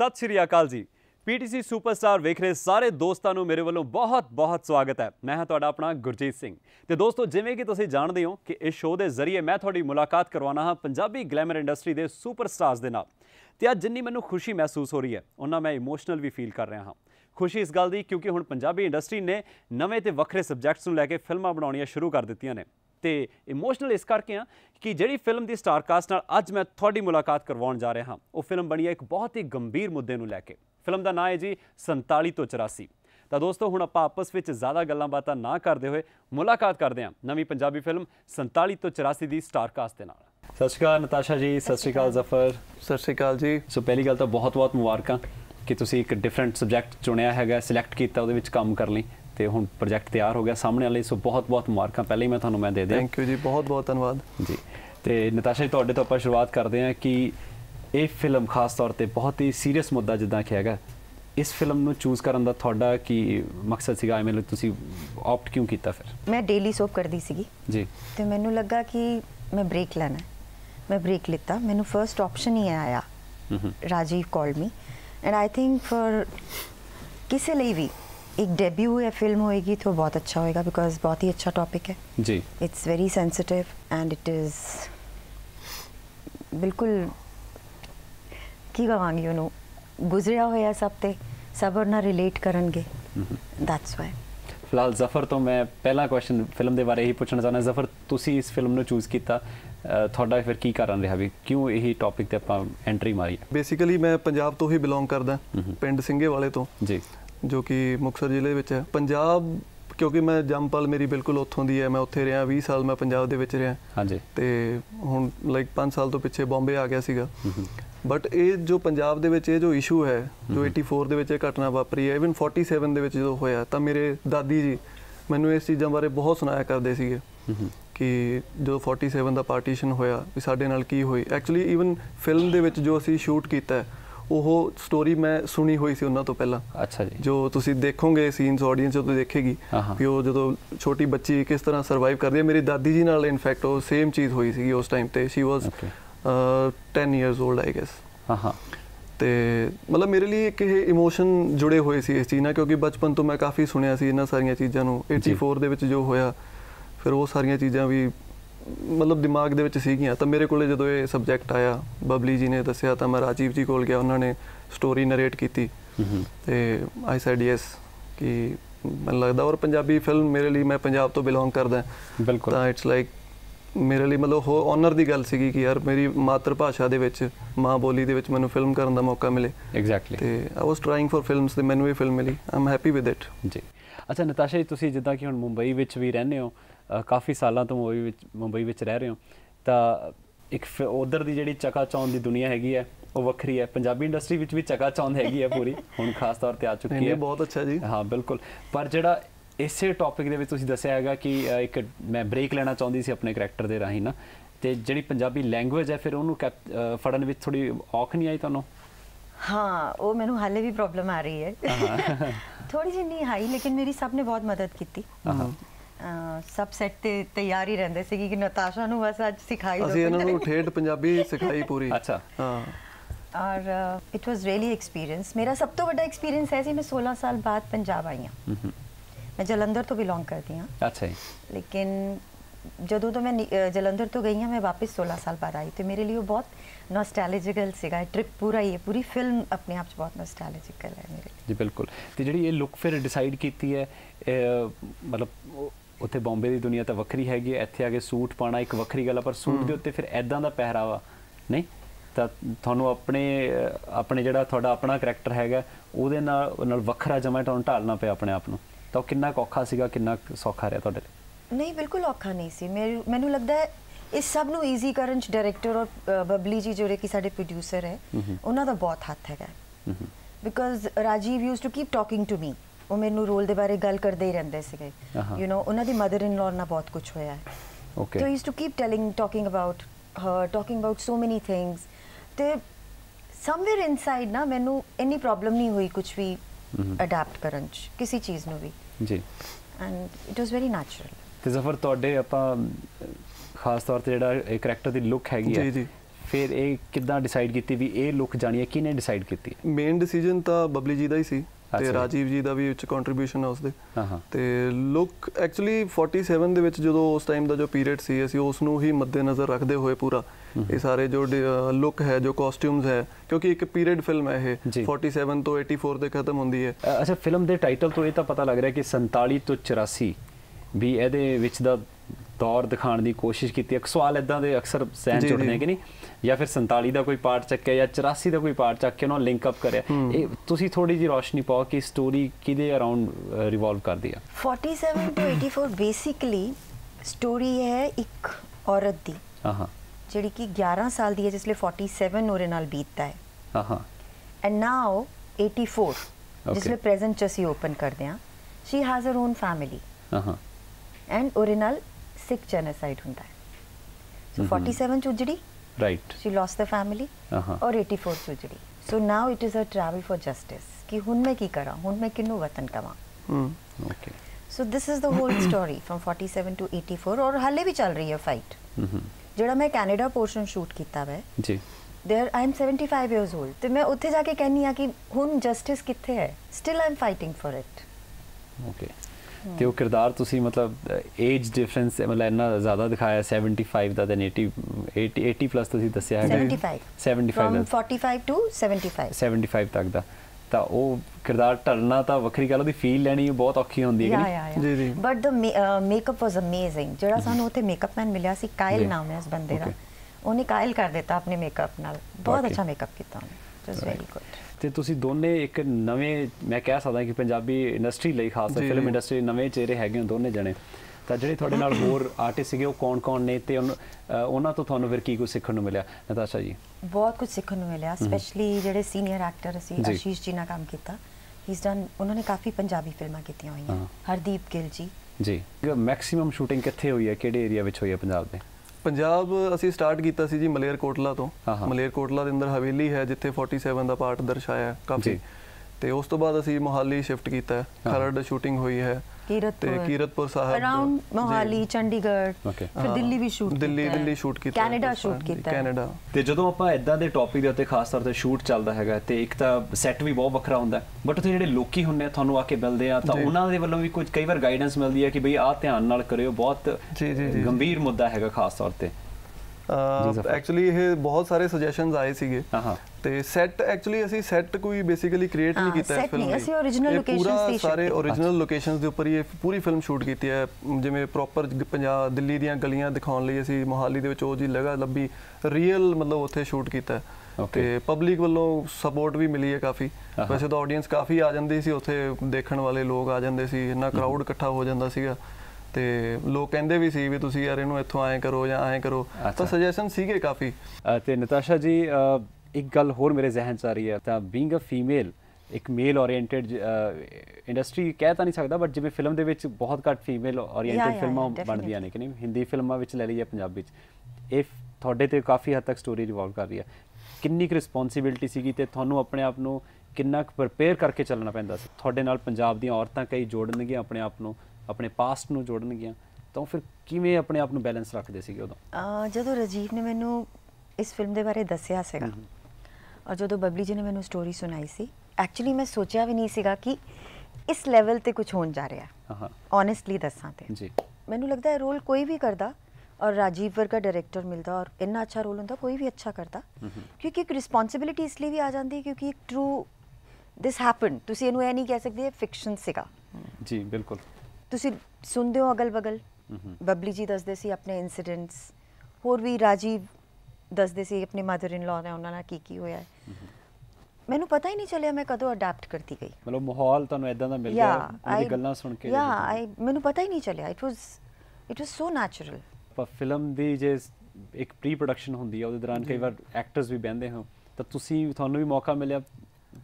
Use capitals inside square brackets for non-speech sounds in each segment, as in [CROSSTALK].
ਸਤਿ ਸ਼੍ਰੀ ਅਕਾਲ ਜੀ ਪੀਟੀਸੀ ਸੁਪਰਸਟਾਰ ਵੇਖ ਰਹੇ ਸਾਰੇ ਦੋਸਤਾਂ ਨੂੰ ਮੇਰੇ ਵੱਲੋਂ ਬਹੁਤ-ਬਹੁਤ ਸਵਾਗਤ ਹੈ ਮੈਂ ਹਾਂ ਤੁਹਾਡਾ ਆਪਣਾ ਗੁਰਜੀਤ ਸਿੰਘ ਤੇ ਦੋਸਤੋ ਜਿਵੇਂ ਕਿ ਤੁਸੀਂ ਜਾਣਦੇ ਹੋ ਕਿ ਇਸ ਸ਼ੋਅ ਦੇ ਜ਼ਰੀਏ ਮੈਂ ਤੁਹਾਡੀ ਮੁਲਾਕਾਤ ਕਰਵਾਉਣਾ ਹਾਂ ਪੰਜਾਬੀ ਗਲੈਮਰ ਇੰਡਸਟਰੀ ਦੇ ਸੁਪਰਸਟਾਰਸ ਦੇ ਨਾਲ ਤੇ ਅੱਜ ਜਿੰਨੀ ਮੈਨੂੰ ਖੁਸ਼ੀ ਮਹਿਸੂਸ ਹੋ ਰਹੀ ਹੈ ਉਹਨਾਂ ਮੈਂ ਇਮੋਸ਼ਨਲ ਵੀ ਫੀਲ ਕਰ ਰਿਹਾ ਹਾਂ ਖੁਸ਼ੀ ਇਸ ਗੱਲ ਦੀ ਕਿਉਂਕਿ ਹੁਣ ਪੰਜਾਬੀ ਇੰਡਸਟਰੀ ਨੇ ਨਵੇਂ ਤੇ ਵੱਖਰੇ ਸਬਜੈਕਟਸ ਨੂੰ ਲੈ ਕੇ ਫਿਲਮਾਂ ਬਣਾਉਣੀਆਂ ਸ਼ੁਰੂ ਕਰ ਦਿੱਤੀਆਂ ਨੇ ਤੇ ਇਮੋਸ਼ਨਲ ਇਸ ਕਰਕੇ ਆ ਕਿ ਜਿਹੜੀ ਫਿਲਮ ਦੀ ਸਟਾਰ ਕਾਸਟ ਨਾਲ ਅੱਜ ਮੈਂ ਤੁਹਾਡੀ ਮੁਲਾਕਾਤ ਕਰਵਾਉਣ ਜਾ ਰਿਹਾ ਹਾਂ ਉਹ ਫਿਲਮ ਬਣੀ ਹੈ ਇੱਕ ਬਹੁਤ ਹੀ ਗੰਭੀਰ ਮੁੱਦੇ ਨੂੰ ਲੈ ਕੇ ਫਿਲਮ ਦਾ ਨਾਮ ਹੈ ਜੀ 47 ਤੋਂ 84 ਤਾਂ ਦੋਸਤੋ ਹੁਣ ਆਪਾਂ ਆਪਸ ਵਿੱਚ ਜ਼ਿਆਦਾ ਗੱਲਾਂ ਬਾਤਾਂ ਨਾ ਕਰਦੇ ਹੋਏ ਮੁਲਾਕਾਤ ਕਰਦੇ ਹਾਂ ਨਵੀਂ ਪੰਜਾਬੀ ਫਿਲਮ 47 ਤੋਂ 84 ਦੀ ਸਟਾਰ ਕਾਸਟ ਦੇ ਨਾਲ ਸਤਿ ਸ਼੍ਰੀ ਅਕਾਲ ਨਤਾਸ਼ਾ ਜੀ ਸਤਿ ਸ਼੍ਰੀ ਅਕਾਲ ਜ਼ਫਰ ਸਤਿ ਸ਼੍ਰੀ ਅਕਾਲ ਜੀ ਸੋ ਪਹਿਲੀ ਗੱਲ ਤਾਂ ਬਹੁਤ-ਬਹੁਤ ਮੁਬਾਰਕਾਂ ਕਿ ਤੁਸੀਂ ਇੱਕ ਡਿਫਰੈਂਟ ਸਬਜੈਕਟ ਚੁਣਿਆ ਹੈਗਾ ਸਿਲੈਕਟ ਕੀਤਾ ਉਹਦੇ ਵਿੱਚ ਕੰਮ ਕਰਨ ਲਈ ਤੇ ਹੁਣ ਪ੍ਰੋਜੈਕਟ ਤਿਆਰ ਹੋ ਗਿਆ ਸਾਹਮਣੇ ਵਾਲੇ ਸੋ ਬਹੁਤ-ਬਹੁਤ ਮੁਬਾਰਕਾਂ ਪਹਿਲੇ ਹੀ ਮੈਂ ਤੁਹਾਨੂੰ ਮੈਂ ਦੇ ਦਿਆਂ ਥੈਂਕ ਯੂ ਜੀ ਬਹੁਤ-ਬਹੁਤ ਧੰਨਵਾਦ ਜੀ ਤੇ ਨਤਾਸ਼ਾ ਜੀ ਤੁਹਾਡੇ ਤੋਂ ਆਪਾਂ ਸ਼ੁਰੂਆਤ ਕਰਦੇ ਹਾਂ ਕਿ ਇਹ ਫਿਲਮ ਖਾਸ ਤੌਰ ਤੇ ਬਹੁਤ ਹੀ ਸੀਰੀਅਸ ਮੁੱਦਾ ਜਿੱਦਾਂ ਕਿ ਹੈਗਾ ਇਸ ਫਿਲਮ ਨੂੰ ਚੂਜ਼ ਕਰਨ ਦਾ ਤੁਹਾਡਾ ਕੀ ਮਕਸਦ ਸੀਗਾ ਐਵੇਂ ਲੱਗ ਤੁਸੀਂ ਆਪਟ ਕਿਉਂ ਕੀਤਾ ਫਿਰ ਮੈਂ ਡੇਲੀ ਸੋਪ ਕਰਦੀ ਸੀਗੀ ਜੀ ਤੇ ਮੈਨੂੰ ਲੱਗਾ ਕਿ ਮੈਂ ਬ੍ਰੇਕ ਲੈਣਾ ਮੈਂ ਬ੍ਰੇਕ ਲਿੱਤਾ ਮੈਨੂੰ ਫਰਸਟ ਆਪਸ਼ਨ ਹੀ ਆਇਆ Rajiv called me and I think for ਕਿਸੇ ਲਈ ਵੀ ਇੱਕ ਡੈਬਿਊ या ਫਿਲਮ ਹੋਏਗੀ ਤਾਂ ਬਹੁਤ ਅੱਛਾ ਹੋਏਗਾ ਬਿਕੋਜ਼ ਬਹੁਤ ਹੀ ਅੱਛਾ ਟੌਪਿਕ ਹੈ ਜੀ it's very sensitive and it is ਬਿਲਕੁਲ ਕੀ ਕਹਾਂਗੀ ਉਹਨੂੰ ਗੁਜ਼ਰਿਆ ਹੋਇਆ ਸਭ ਤੇ ਸਬਰ ਨਾਲ ਰਿਲੇਟ ਕਰਨਗੇ ਦੈਟਸ ਵਾਈ ਫਿਲਹਾਲ ਜ਼ਫਰ ਤੋਂ ਮੈਂ ਪਹਿਲਾ ਕੁਐਸਚਨ ਫਿਲਮ ਦੇ ਬਾਰੇ ਹੀ ਪੁੱਛਣਾ ਚਾਹੁੰਦਾ ਜ਼ਫਰ ਤੁਸੀਂ ਇਸ ਫਿਲਮ ਨੂੰ ਚੂਜ਼ ਕੀਤਾ ਤੁਹਾਡਾ ਫਿਰ ਕੀ ਕਾਰਨ ਰਿਹਾ ਵੀ ਕਿਉਂ ਇਹ ਟੌਪਿਕ ਤੇ ਆਪਾਂ ਐਂਟਰੀ ਮਾਰੀ ਬੇਸਿਕਲੀ ਮੈਂ ਪੰਜਾਬ ਤੋਂ ਹੀ ਬਿਲੋਂਗ ਕਰਦਾ ਪਿੰਡ ਸਿੰਘੇ ਵਾਲੇ ਤੋਂ ਜੀ ਜੋ ਕਿ ਮੁਕਸਰ ਜ਼ਿਲ੍ਹੇ ਵਿੱਚ ਹੈ ਪੰਜਾਬ ਕਿਉਂਕਿ ਮੈਂ ਜੰਮਪਲ ਮੇਰੀ ਬਿਲਕੁਲ ਉੱਥੋਂ ਦੀ ਹੈ ਮੈਂ ਉੱਥੇ ਰਿਹਾ 20 ਸਾਲ ਮੈਂ ਪੰਜਾਬ ਦੇ ਵਿੱਚ ਰਿਹਾ ਹਾਂਜੀ ਤੇ ਹੁਣ ਲਾਈਕ 5 ਸਾਲ ਤੋਂ ਪਿੱਛੇ ਬੰਬੇ ਆ ਗਿਆ ਸੀਗਾ ਬਟ ਇਹ ਜੋ ਪੰਜਾਬ ਦੇ ਵਿੱਚ ਇਹ ਜੋ ਇਸ਼ੂ ਹੈ ਜੋ 84 ਦੇ ਵਿੱਚ ਇਹ ਘਟਨਾ ਵਾਪਰੀ ਹੈ ਇਵਨ 47 ਦੇ ਵਿੱਚ ਜਦੋਂ ਹੋਇਆ ਤਾਂ ਮੇਰੇ ਦਾਦੀ ਜੀ ਮੈਨੂੰ ਇਸ ਚੀਜ਼ਾਂ ਬਾਰੇ ਬਹੁਤ ਸੁਣਾਇਆ ਕਰਦੇ ਸੀਗੇ ਕਿ ਜੋ 47 ਦਾ ਪਾਰਟੀਸ਼ਨ ਹੋਇਆ ਵੀ ਸਾਡੇ ਨਾਲ ਕੀ ਹੋਈ ਐਕਚੁਅਲੀ ਇਵਨ ਫਿਲਮ ਦੇ ਵਿੱਚ ਜੋ ਅਸੀਂ ਸ਼ੂਟ ਕੀਤਾ ਹੈ ਉਹ ਸਟੋਰੀ ਮੈਂ ਸੁਣੀ ਹੋਈ ਸੀ ਉਹਨਾਂ ਤੋਂ ਪਹਿਲਾਂ ਅੱਛਾ ਜੀ ਜੋ ਤੁਸੀਂ ਦੇਖੋਗੇ ਸੀਨਸ ਆਡੀਅנס ਜਦੋਂ ਦੇਖੇਗੀ ਕਿ ਉਹ ਜਦੋਂ ਛੋਟੀ ਬੱਚੀ ਕਿਸ ਤਰ੍ਹਾਂ ਸਰਵਾਈਵ ਕਰਦੀ ਹੈ ਮੇਰੀ ਦਾਦੀ ਜੀ ਨਾਲ ਇਨਫੈਕਟ ਉਹ ਸੇਮ ਚੀਜ਼ ਹੋਈ ਸੀ ਉਸ ਟਾਈਮ ਤੇ she was 10 years old I guess ਹਾਂ ਹਾਂ ਤੇ ਮਤਲਬ ਮੇਰੇ ਲਈ ਇੱਕ ਇਹ ਇਮੋਸ਼ਨ ਜੁੜੇ ਹੋਏ ਸੀ ਇਸ ਚੀਜ਼ ਨਾਲ ਕਿਉਂਕਿ ਬਚਪਨ ਤੋਂ ਮੈਂ ਕਾਫੀ ਸੁਣਿਆ ਸੀ ਇਹਨਾਂ ਸਾਰੀਆਂ ਚੀਜ਼ਾਂ ਨੂੰ 84 ਦੇ ਵਿੱਚ ਜੋ ਹੋਇਆ ਫਿਰ ਉਹ ਸਾਰੀਆਂ ਚੀਜ਼ਾਂ ਵੀ ਮਤਲਬ ਦਿਮਾਗ ਦੇ ਵਿੱਚ ਸੀਗੀਆਂ ਤਾਂ ਮੇਰੇ ਕੋਲੇ ਜਦੋਂ ਇਹ ਸਬਜੈਕਟ ਆਇਆ ਬਬਲੀ ਜੀ ਨੇ ਦੱਸਿਆ ਤਾਂ ਮੈਂ ਰਾਜੀਵ ਜੀ ਕੋਲ ਗਿਆ ਉਹਨਾਂ ਨੇ ਸਟੋਰੀ ਨਰੇਟ ਕੀਤੀ ਤੇ ਆਈ ਸੈਡ ਯੈਸ ਕਿ ਮੈਨੂੰ ਲੱਗਦਾ ਔਰ ਪੰਜਾਬੀ ਫਿਲਮ ਮੇਰੇ ਲਈ ਮੈਂ ਪੰਜਾਬ ਤੋਂ ਬਿਲੋਂਗ ਕਰਦਾ ਬਿਲਕੁਲ ਤਾਂ ਇਟਸ ਲਾਈਕ ਮੇਰੇ ਲਈ ਮਤਲਬ ਹੋ ਦੀ ਗੱਲ ਸੀਗੀ ਕਿ ਯਾਰ ਮੇਰੀ ਮਾਤਰ ਭਾਸ਼ਾ ਦੇ ਵਿੱਚ ਮਾਂ ਬੋਲੀ ਦੇ ਵਿੱਚ ਮੈਨੂੰ ਫਿਲਮ ਕਰਨ ਦਾ ਮੌਕਾ ਮਿਲੇ ਐਗਜ਼ੈਕਟਲੀ ਤੇ I was trying for films ਤੇ ਮੈਨੂੰ ਇਹ ਫਿਲਮ ਮਿਲੀ ਆਮ ਹੈਪੀ ਵਿਦ ਇਟ ਜੀ ਅੱਛਾ ਨਤਾਸ਼ਾ ਜੀ ਤੁਸੀਂ ਜਿੱਦਾਂ ਕਿ ਹੁਣ ਮੁੰਬਈ ਵਿੱਚ ਵੀ ਰਹਿੰਦੇ ਹੋ ਕਾਫੀ ਸਾਲਾਂ ਤੋਂ ਮੁੰਬਈ ਵਿੱਚ ਮੁੰਬਈ ਵਿੱਚ ਰਹਿ ਰਹੇ ਹੋ ਤਾਂ ਇੱਕ ਉਧਰ ਦੀ ਜਿਹੜੀ ਚਕਾ ਚੌਂਦ ਦੀ ਦੁਨੀਆ ਹੈਗੀ ਹੈ ਉਹ ਵੱਖਰੀ ਹੈ ਪੰਜਾਬੀ ਇੰਡਸਟਰੀ ਵਿੱਚ ਵੀ ਚਕਾ ਚੌਂਦ ਹੈਗੀ ਹੈ ਪੂਰੀ [LAUGHS] ਹੁਣ ਖਾਸ ਤੌਰ ਤੇ ਆ ਚੁੱਕੀ ਹੈ ਬਹੁਤ ਅੱਛਾ ਜੀ ਹਾਂ ਬਿਲਕੁਲ ਪਰ ਜਿਹੜਾ ਇਸੇ ਟੌਪਿਕ ਦੇ ਵਿੱਚ ਤੁਸੀਂ ਦੱਸਿਆ ਹੈਗਾ ਕਿ ਇੱਕ ਮੈਂ ਬ੍ਰੇਕ ਲੈਣਾ ਚਾਹੁੰਦੀ ਸੀ ਆਪਣੇ ਕੈਰੈਕਟਰ ਦੇ ਰਾਹੀਂ ਨਾ ਤੇ ਜਿਹੜੀ ਪੰਜਾਬੀ ਲੈਂਗੁਏਜ ਹੈ ਫਿਰ ਉਹਨੂੰ ਫੜਨ ਵਿੱਚ ਥੋੜੀ ਔਖ ਨਹੀਂ ਆਈ ਤੁਹਾਨੂੰ ਹਾਂ ਉਹ ਮੈਨੂੰ ਹਾਲੇ ਵੀ ਪ੍ਰੋਬਲਮ ਆ ਰਹੀ ਹੈ [LAUGHS] ਥੋੜੀ ਜਿਹੀ ਨਹੀਂ ਆਈ ਲੇਕਿਨ ਮੇਰੀ ਸਭ ਨੇ ਬਹੁਤ ਮਦਦ ਕੀਤੀ ਸਭ ਸੈੱਟ ਤੇ ਤਿਆਰ ਰਹਿੰਦੇ ਸੀ ਕਿ ਨਤਾਸ਼ਾ ਨੂੰ ਬਸ ਅੱਜ ਸਿਖਾਈ ਦੋ ਅਸੀਂ ਇਹਨਾਂ ਨੂੰ ਠੇਠ ਪੰਜਾਬੀ [LAUGHS] ਸਿਖਾਈ ਪੂਰੀ ਅੱਛਾ ਹਾਂ ਔਰ ਇਟ ਵਾਸ ਰੀਲੀ ਐਕਸਪੀਰੀਅੰਸ ਮੇਰਾ ਸਭ ਤੋਂ ਵੱਡਾ ਐਕਸਪੀਰੀਅੰਸ ਹੈ ਜੀ ਮੈਂ 16 ਸਾਲ ਬਾਅਦ ਪੰਜਾਬ ਆਈ ਹਾਂ ਮੈਂ ਜਲੰਧਰ ਤੋਂ ਬਿਲੋਂਗ ਕਰਦੀ ਹਾਂ ਅੱਛਾ ਜੀ ਲੇਕਿਨ ਜਦੋਂ ਤੋਂ ਮੈਂ ਜਲੰਧਰ ਤੋਂ ਗਈ ਹਾਂ ਮੈਂ ਵਾਪਸ 16 ਸਾਲ ਬਾਅਦ ਆਈ ਤੇ ਮੇਰੇ ਲਈ ਉਹ ਬਹੁਤ ਨੋਸਟੈਲਜੀਕਲ ਸੀਗਾ ਟ੍ਰਿਪ ਪੂਰਾ ਹੀ ਹੈ ਪੂਰੀ ਫਿਲਮ ਆਪਣੇ ਆਪ 'ਚ ਬਹੁਤ ਨੋਸਟੈਲਜੀਕਲ ਹੈ ਮੇਰੇ ਲਈ ਜੀ ਬਿਲਕੁਲ ਤੇ ਜਿਹੜੀ ਇਹ ਲੁੱਕ ਫਿਰ ਡਿਸਾਈਡ ਕੀਤੀ ਹੈ ਮਤਲਬ ਉੱਥੇ ਬੰਬੇ ਦੀ ਦੁਨੀਆ ਤਾਂ ਵੱਖਰੀ ਹੈਗੀ ਇੱਥੇ ਆ ਕੇ ਸੂਟ ਪਾਣਾ ਇੱਕ ਵੱਖਰੀ ਗੱਲ ਆ ਪਰ ਸੂਟ ਦੇ ਉੱਤੇ ਫਿਰ ਐਦਾਂ ਦਾ ਪਹਿਰਾਵਾ ਨਹੀਂ ਤਾਂ ਤੁਹਾਨੂੰ ਆਪਣੇ ਆਪਣੇ ਜਿਹੜਾ ਤੁਹਾਡਾ ਆਪਣਾ ਕੈਰੈਕਟਰ ਹੈਗਾ ਉਹਦੇ ਨਾਲ ਨਾਲ ਵੱਖਰਾ ਜਮਾ ਤੁਹਾਨੂੰ ਢਾਲਣਾ ਪਿਆ ਆਪਣੇ ਆਪ ਨੂੰ ਤਾਂ ਕਿੰਨਾ ਔਖਾ ਸੀਗਾ ਕਿੰਨਾ ਸੌਖਾ ਰਿਹਾ ਤੁਹਾਡੇ ਲਈ ਨਹੀਂ ਬਿਲਕੁਲ ਔਖਾ ਨਹੀਂ ਸੀ ਮੈਨੂੰ ਲੱਗਦਾ ਹੈ ਇਸ ਸਭ ਨੂੰ ਈਜ਼ੀ ਕਰਨ ਚ ਡਾਇਰੈਕਟਰ ਔਰ ਬਬਲੀ ਜੀ ਜਿਹੜੇ ਕਿ ਸਾਡੇ ਪ੍ਰੋਡਿਊਸਰ ਹੈ ਉਹਨਾਂ ਦਾ ਬਹੁਤ ਹੱਥ ਹੈਗਾ because Rajiv used to keep talking to me ਉਹ ਮੈਨੂੰ ਰੋਲ ਦੇ ਬਾਰੇ ਗੱਲ ਕਰਦੇ ਹੀ ਰਹਿੰਦੇ ਸੀਗੇ ਯੂ نو ਉਹਨਾਂ ਦੀ ਮਦਰ ਇਨ ਲਾਅ ਨਾਲ ਬਹੁਤ ਕੁਝ ਹੋਇਆ ਹੈ okay so used to keep telling talking about her talking about so many things ਤੇ ਸਮਵੇਅਰ ਇਨਸਾਈਡ ਨਾ ਮੈਨੂੰ ਇੰਨੀ ਪ੍ਰੋਬਲਮ ਨਹੀਂ ਹੋਈ ਕੁਝ ਵੀ ਅਡਾਪਟ ਕਰਨ ਚ ਕਿਸੇ ਚੀਜ਼ ਨੂੰ ਵੀ ਜੀ and it was very natural ਤੇ ਜ਼ਫਰ ਤੁਹਾਡੇ ਆਪਾਂ ਖਾਸ ਤੌਰ ਤੇ ਜਿਹੜਾ ਇਹ ਕੈਰੈਕਟਰ ਦੀ ਲੁੱਕ ਹੈਗੀ ਹੈ ਜੀ ਜੀ ਫਿਰ ਇਹ ਕਿਦਾਂ ਡਿਸਾਈਡ ਕੀਤੀ ਵੀ ਇਹ ਲੁੱਕ ਜਾਣੀ ਹੈ ਕਿਨੇ ਡਿਸਾਈਡ ਕੀਤੀ ਮੇਨ ਡਿਸੀਜਨ ਤਾਂ ਬਬਲੀ ਜੀ ਦਾ ਹੀ ਸੀ ਤੇ ਰਾਜੀਵ ਜੀ ਦਾ ਵੀ ਵਿੱਚ ਕੰਟਰੀਬਿਊਸ਼ਨ ਹੈ ਉਸਦੇ ਤੇ ਲੁੱਕ ਐਕਚੁਅਲੀ 47 ਦੇ ਵਿੱਚ ਜਦੋਂ ਉਸ ਟਾਈਮ ਦਾ ਜੋ ਪੀਰੀਅਡ ਸੀ ਅਸੀਂ ਉਸ ਨੂੰ ਹੀ ਮੱਦੇ ਨਜ਼ਰ ਰੱਖਦੇ ਹੋਏ ਪੂਰਾ ਇਹ ਸਾਰੇ ਜੋ ਲੁੱਕ ਹੈ ਜੋ ਕਾਸਟਿਊਮਸ ਹੈ ਕਿਉਂਕਿ ਇੱਕ ਪੀਰੀਅਡ ਫਿਲਮ ਹੈ ਇਹ 47 ਤੋਂ 84 ਦੇ ਖਤਮ ਹੁੰਦੀ ਹੈ ਅੱਛਾ ਫਿਲਮ ਦੇ ਟਾਈਟਲ ਤੋਂ ਇਹ ਤਾਂ ਪਤਾ ਲੱਗ ਰਿਹਾ ਕਿ 47 ਤੋਂ 84 ਵੀ ਇਹਦੇ ਵਿੱਚ ਦਾ ਤੌਰ ਦਿਖਾਉਣ ਦੀ ਕੋਸ਼ਿਸ਼ ਕੀਤੀ ਇੱਕ ਸਵਾਲ ਇਦਾਂ ਦੇ ਅਕਸਰ ਸੈਨ ਜੁੜਨੇ ਕਿ ਨਹੀਂ ਜਾਂ ਫਿਰ 47 ਦਾ ਕੋਈ ਪਾਰਟ ਚੱਕਿਆ ਜਾਂ 84 ਦਾ ਕੋਈ ਪਾਰਟ ਚੱਕ ਕੇ ਉਹਨਾਂ ਲਿੰਕ ਅਪ ਕਰਿਆ ਇਹ ਤੁਸੀਂ ਥੋੜੀ ਜੀ ਰੋਸ਼ਨੀ ਪਾਓ ਕਿ ਸਟੋਰੀ ਕਿਦੇ ਅਰਾਊਂਡ ਰਿਵੋਲਵ ਕਰਦੀ ਆ 47 ਟੂ 84 ਬੇਸਿਕਲੀ ਸਟੋਰੀ ਹੈ ਇੱਕ ਔਰਤ ਦੀ ਹਾਂ ਜਿਹੜੀ ਕਿ 11 ਸਾਲ ਦੀ ਹੈ ਜਿਸ ਲਈ 47 ਉਹਦੇ ਨਾਲ ਬੀਤਦਾ ਹੈ ਹਾਂ ਐਂਡ ਨਾਓ 84 ਜਿਸ ਲਈ ਪ੍ਰੈਜ਼ੈਂਟ ਚ ਓਪਨ ਕਰਦੇ ਆ she has her own family ਹਾਂ ਹਾਂ ਐਂਡ ਓਰੀਨਲ ਸਿੱਖ ਜੈਨੋਸਾਈਡ ਹੁੰਦਾ ਹੈ ਸੋ 47 ਚ right she lost the family ਔਰ 84 ਚ so now it is a travel for justice ਕਿ ਹੁਣ ਮੈਂ ਕੀ ਕਰਾਂ ਹੁਣ ਮੈਂ ਕਿੰਨੂ ਵਤਨ ਕਵਾਂ hmm okay so this is the whole story from 47 to 84 ਔਰ ਹਾਲੇ ਵੀ ਚੱਲ ਰਹੀ ਹੈ ਫਾਈਟ ਹਮ mm-hmm. ਜਿਹੜਾ ਮੈਂ ਕੈਨੇਡਾ ਪੋਰਸ਼ਨ ਸ਼ੂਟ ਕੀਤਾ ਵੈ ਜੀ there I am 75 years old ਤੇ ਮੈਂ ਉੱਥੇ ਜਾ ਕੇ ਕਹਿੰਨੀ ਆ ਕਿ ਹੁਣ ਜਸਟਿਸ ਕਿੱਥੇ ਹੈ still am fighting for it okay ਤੇ ਉਹ ਕਿਰਦਾਰ ਤੁਸੀਂ ਮਤਲਬ ਏਜ ਡਿਫਰੈਂਸ ਮਤਲਬ ਇੰਨਾ ਜ਼ਿਆਦਾ ਦਿਖਾਇਆ 75 ਦਾ ਦੈਨ 80 80 80 ਪਲੱਸ ਤੁਸੀਂ ਦੱਸਿਆ ਹੈ 75 75 45 ਟੂ 75 75 ਤੱਕ ਦਾ ਤਾਂ ਉਹ ਕਿਰਦਾਰ ਢਲਣਾ ਤਾਂ ਵੱਖਰੀ ਗੱਲ ਉਹਦੀ ਫੀਲ ਲੈਣੀ ਬਹੁਤ ਔਖੀ ਹੁੰਦੀ ਹੈ ਜੀ ਜੀ but the makeup was amazing ਜਿਹੜਾ ਸਾਨੂੰ ਉੱਥੇ ਮੇਕਅਪ ਮੈਨ ਮਿਲਿਆ ਸੀ ਕਾਇਲ ਨਾਮ ਹੈ ਉਸ ਬੰਦੇ ਦਾ ਉਹਨੇ ਕਾਇਲ ਕਰ ਦਿੱਤਾ ਆਪਣੇ ਮੇਕਅਪ ਨਾਲ ਬਹੁਤ ਅੱਛਾ ਮੇਕਅਪ ਕੀਤਾ ਉਹਨੇ ਜਸ ਵੈਰੀ ਗੁੱਡ ਤੇ ਤੁਸੀਂ ਦੋਨੇ ਇੱਕ ਨਵੇਂ ਮੈਂ ਕਹਿ ਸਕਦਾ ਕਿ ਪੰਜਾਬੀ ਇੰਡਸਟਰੀ ਲਈ ਖਾਸ ਕਰ ਫਿਲਮ ਇੰਡਸਟਰੀ ਨਵੇਂ ਚਿਹਰੇ ਹੈਗੇ ਹੋ ਦੋਨੇ ਜਣੇ ਤਾਂ ਜਿਹੜੇ ਤੁਹਾਡੇ ਨਾਲ [COUGHS] ਹੋਰ ਆਰਟਿਸਟ ਸੀਗੇ ਉਹ ਕੌਣ-ਕੌਣ ਨੇ ਤੇ ਉਹਨਾਂ ਤੋਂ ਤੁਹਾਨੂੰ ਫਿਰ ਕੀ ਕੁਝ ਸਿੱਖਣ ਨੂੰ ਮਿਲਿਆ ਨਤਾਸ਼ਾ ਜੀ ਬਹੁਤ ਕੁਝ ਸਿੱਖਣ ਨੂੰ ਮਿਲਿਆ ਸਪੈਸ਼ਲੀ ਜਿਹੜੇ ਸੀਨੀਅਰ ਐਕਟਰ ਸੀ ਆਸ਼ੀਸ਼ ਜੀ ਨਾਲ ਕੰਮ ਕੀਤਾ ਹੀਸ ਡਨ ਉਹਨਾਂ ਨੇ ਕਾਫੀ ਪੰਜਾਬੀ ਫਿਲਮਾਂ ਕੀਤੀਆਂ ਹੋਈਆਂ ਹਰਦੀਪ ਗਿੱਲ ਜੀ ਜੀ ਮੈਕਸਿਮਮ ਸ਼ੂਟਿੰਗ ਕਿੱਥੇ ਹੋਈ ਹੈ ਕਿਹੜੇ ਏਰੀਆ ਵਿੱਚ ਹੋਈ ਹੈ ਪੰਜਾਬ ਦੇ ਪੰਜਾਬ ਅਸੀਂ ਸਟਾਰਟ ਕੀਤਾ ਸੀ ਜੀ ਮਲੇਰ ਕੋਟਲਾ ਤੋਂ ਮਲੇਰ ਕੋਟਲਾ ਦੇ ਅੰਦਰ ਹਵੇਲੀ ਹੈ ਜਿੱਥੇ 47 ਦਾ ਪਾਰਟ ਦਰਸਾਇਆ ਕਾਫੀ ਤੇ ਉਸ ਤੋਂ ਬਾਅਦ ਅਸੀਂ ਮੋਹਾਲੀ ਸ਼ਿਫਟ ਕੀਤਾ ਖਰੜ ਸ਼ੂਟਿੰਗ ਹੋਈ ਹੈ ਕੀਰਤਪੁਰ ਤੇ ਕੀਰਤਪੁਰ ਸਾਹਿਬ ਅਰਾਊਂਡ ਮੋਹਾਲੀ ਚੰਡੀਗੜ੍ਹ ਫਿਰ ਦਿੱਲੀ ਵੀ ਸ਼ੂਟ ਕੀਤਾ ਦਿੱਲੀ ਦਿੱਲੀ ਸ਼ੂਟ ਕੀਤਾ ਕੈਨੇਡਾ ਸ਼ੂਟ ਕੀਤਾ ਕੈਨੇਡਾ ਤੇ ਜਦੋਂ ਆਪਾਂ ਇਦਾਂ ਦੇ ਟੌਪਿਕ ਦੇ ਉੱਤੇ ਖਾਸ ਤੌਰ ਤੇ ਸ਼ੂਟ ਚੱਲਦਾ ਹੈਗਾ ਤੇ ਇੱਕ ਤਾਂ ਸੈੱਟ ਵੀ ਬਹੁਤ ਵੱਖਰਾ ਹੁੰਦਾ ਬਟ ਉੱਥੇ ਜਿਹੜੇ ਲੋਕੀ ਹੁੰਦੇ ਆ ਤੁਹਾਨੂੰ ਆ ਕੇ ਮਿਲਦੇ ਆ ਤਾਂ ਉਹਨਾਂ ਦੇ ਵੱਲੋਂ ਵੀ ਕੁਝ ਕਈ ਵਾਰ ਗਾਈਡੈਂਸ ਮਿਲਦੀ ਹੈ ਕਿ ਭਈ ਆ ਧਿਆਨ ਨਾਲ ਕਰਿਓ ਬਹੁਤ ਜੀ ਜੀ ਗੰਭੀਰ ਮੁੱਦਾ ਹੈਗਾ ਖਾਸ ਤੌਰ ਤੇ ਐਕਚੁਅਲੀ ਇਹ ਬਹੁਤ ਸਾਰੇ ਸੁਜੈਸ਼ਨਸ ਆਏ ਸੀਗੇ ਤੇ ਸੈੱਟ ਐਕਚੁਅਲੀ ਅਸੀਂ ਸੈੱਟ ਕੋਈ ਬੇਸਿਕਲੀ ਕ੍ਰੀਏਟ ਨਹੀਂ ਕੀਤਾ ਹੈ ਫਿਲਮ ਲਈ ਅਸੀਂ origignal ਲੋਕੇਸ਼ਨਸ ਤੇ ਸਾਰੇ origignal ਲੋਕੇਸ਼ਨਸ ਦੇ ਉੱਪਰ ਹੀ ਪੂਰੀ ਫਿਲਮ ਸ਼ੂਟ ਕੀਤੀ ਹੈ ਜਿਵੇਂ ਪ੍ਰੋਪਰ ਪੰਜਾਬ ਦਿੱਲੀ ਦੀਆਂ ਗਲੀਆਂ ਦਿਖਾਉਣ ਲਈ ਅਸੀਂ ਮੋਹਾਲੀ ਦੇ ਵਿੱਚ ਉਹ ਜੀ ਲਗਾ ਲੱਭੀ ਰੀਅਲ ਮਤਲਬ ਉੱਥੇ ਸ਼ੂਟ ਕੀਤਾ ਹੈ ਤੇ ਪਬਲਿਕ ਵੱਲੋਂ ਸਪੋਰਟ ਵੀ ਮਿਲੀ ਹੈ ਕਾਫੀ ਵੈਸੇ ਤਾਂ ਆਡੀਅנס ਕਾਫੀ ਆ ਜਾਂਦੀ ਸੀ ਉੱਥੇ ਦੇਖਣ ਵਾਲੇ ਲੋਕ ਆ ਜਾਂਦੇ ਸੀ ਇੰਨਾ ਕਰਾਊਡ ਇਕੱਠਾ ਹੋ ਜਾਂਦਾ ਸੀਗਾ ਤੇ ਲੋਕ ਕਹਿੰਦੇ ਵੀ ਸੀ ਵੀ ਤੁਸੀਂ ਯਾਰ ਇਹਨੂੰ ਇੱਥੋਂ ਐਂ ਕਰੋ ਜਾਂ ਐਂ ਕਰੋ ਤਾਂ ਸੁਜੈਸ਼ਨ ਸੀਗੇ ਕਾਫੀ ਤੇ ਨਤਾਸ਼ਾ ਜੀ ਇੱਕ ਗੱਲ ਹੋਰ ਮੇਰੇ ਜ਼ਿਹਨ 'ਚ ਆ ਰਹੀ ਹੈ ਤਾਂ ਬੀਇੰਗ ਅ ਫੀਮੇਲ ਇੱਕ ਮੇਲ ਓਰੀਐਂਟਡ ਇੰਡਸਟਰੀ ਕਹਿ ਤਾਂ ਨਹੀਂ ਸਕਦਾ ਬਟ ਜਿਵੇਂ ਫਿਲਮ ਦੇ ਵਿੱਚ ਬਹੁਤ ਘੱਟ ਫੀਮੇਲ ਓਰੀਐਂਟਡ ਫਿਲਮਾਂ ਬਣਦੀਆਂ ਨੇ ਕਿ ਨਹੀਂ ਹਿੰਦੀ ਫਿਲਮਾਂ ਵਿੱਚ ਲੈ ਲਈਏ ਪੰਜਾਬੀ ਵਿੱਚ ਇਹ ਤੁਹਾਡੇ ਤੇ ਕਾਫੀ ਹੱਦ ਤੱਕ ਸਟੋਰੀ ਰਿਵੋਲਵ ਕਰ ਰਹੀ ਹੈ ਕਿੰਨੀ ਕੁ ਰਿਸਪੌਂਸਿਬਿਲਟੀ ਸੀਗੀ ਤੇ ਤੁਹਾਨੂੰ ਆਪਣੇ ਆਪ ਨੂੰ ਕਿੰਨਾ ਕੁ ਪ੍ਰਪੇਅਰ ਕਰਕੇ ਚੱਲਣਾ ਪੈਂਦਾ ਸੀ ਤੁਹਾਡੇ ਨਾਲ ਪੰਜਾਬ ਦੀਆਂ ਔਰਤਾਂ ਕਈ ਜੋੜਨਗੀਆਂ ਆਪਣੇ ਆਪ ਨੂੰ ਆਪਣੇ ਪਾਸਟ ਨੂੰ ਜੋੜਨਗੀਆਂ ਤਾਂ ਫਿਰ ਕਿਵੇਂ ਆਪਣੇ ਆਪ ਨੂੰ ਬੈਲੈਂਸ ਰੱਖਦੇ ਸੀਗੇ ਉਦੋਂ ਜਦੋਂ ਰਜੀਵ ਨੇ ਮੈਨੂੰ ਇਸ ਫਿਲਮ ਦੇ ਬਾਰੇ ਦੱਸਿਆ ਸੀਗਾ ਔਰ ਜਦੋਂ ਬਬਲੀ ਜੀ ਨੇ ਮੈਨੂੰ ਸਟੋਰੀ ਸੁਣਾਈ ਸੀ ਐਕਚੁਅਲੀ ਮੈਂ ਸੋਚਿਆ ਵੀ ਨਹੀਂ ਸੀਗਾ ਕਿ ਇਸ ਲੈਵਲ ਤੇ ਕੁਝ ਹੋਣ ਜਾ ਰਿਹਾ ਹਾਂ ਹਾਂ ਓਨੈਸਟਲੀ ਦੱਸਾਂ ਤੇ ਜੀ ਮੈਨੂੰ ਲੱਗਦਾ ਹੈ ਰੋਲ ਕੋਈ ਵੀ ਕਰਦਾ ਔਰ ਰਾਜੀਵ ਵਰਗਾ ਡਾਇਰੈਕਟਰ ਮਿਲਦਾ ਔਰ ਇੰਨਾ ਅੱਛਾ ਰੋਲ ਹੁੰਦਾ ਕੋਈ ਵੀ ਅੱਛਾ ਕਰਦਾ ਕਿਉਂਕਿ ਇੱਕ ਰਿਸਪੌਂਸਿਬਿਲਟੀ ਇਸ ਲਈ ਵੀ ਆ ਜਾਂਦੀ ਹੈ ਕਿਉਂਕਿ ਇੱਕ ਟਰੂ ਦਿਸ ਹੈਪਨ ਤੁਸੀਂ ਇਹਨੂੰ ਇਹ ਨਹੀਂ ਕਹਿ ਸਕਦੇ ਫਿਕਸ਼ਨ ਸੀਗਾ ਜੀ ਬਿਲਕੁਲ ਤੁਸੀਂ ਸੁਣਦੇ ਹੋ ਅਗਲ ਬਗਲ ਬੱਬਲੀ ਜੀ ਦੱਸਦੇ ਸੀ ਆਪਣੇ ਇਨਸੀਡੈਂਟਸ ਹੋਰ ਵੀ ਰਾਜੀਵ ਦੱਸਦੇ ਸੀ ਆਪਣੇ ਮਦਰ ਇਨ ਲਾਅ ਨੇ ਉਹਨਾਂ ਨਾਲ ਕੀ ਕੀ ਹੋਇਆ ਮੈਨੂੰ ਪਤਾ ਹੀ ਨਹੀਂ ਚੱਲਿਆ ਮੈਂ ਕਦੋਂ ਅਡਾਪਟ ਕਰਤੀ ਗਈ ਮਤਲਬ ਮਾਹੌਲ ਤੁਹਾਨੂੰ ਐਦਾਂ ਦਾ ਮਿਲ ਗਿਆ ਇਹ ਗੱਲਾਂ ਸੁਣ ਕੇ ਯਾ ਆਈ ਮੈਨੂੰ ਪਤਾ ਹੀ ਨਹੀਂ ਚੱਲਿਆ it was it was so natural ਪਰ ਫਿਲਮ ਦੀ ਜੇ ਇੱਕ ਪ੍ਰੀ ਪ੍ਰੋਡਕਸ਼ਨ ਹੁੰਦੀ ਹੈ ਉਹਦੇ ਦੌਰਾਨ ਕਈ ਵਾਰ ਐਕਟਰਸ ਵੀ ਬੈੰਦੇ ਹੋ ਤਾਂ ਤੁਸੀਂ ਤੁਹਾਨੂੰ ਵੀ ਮੌਕਾ ਮਿਲਿਆ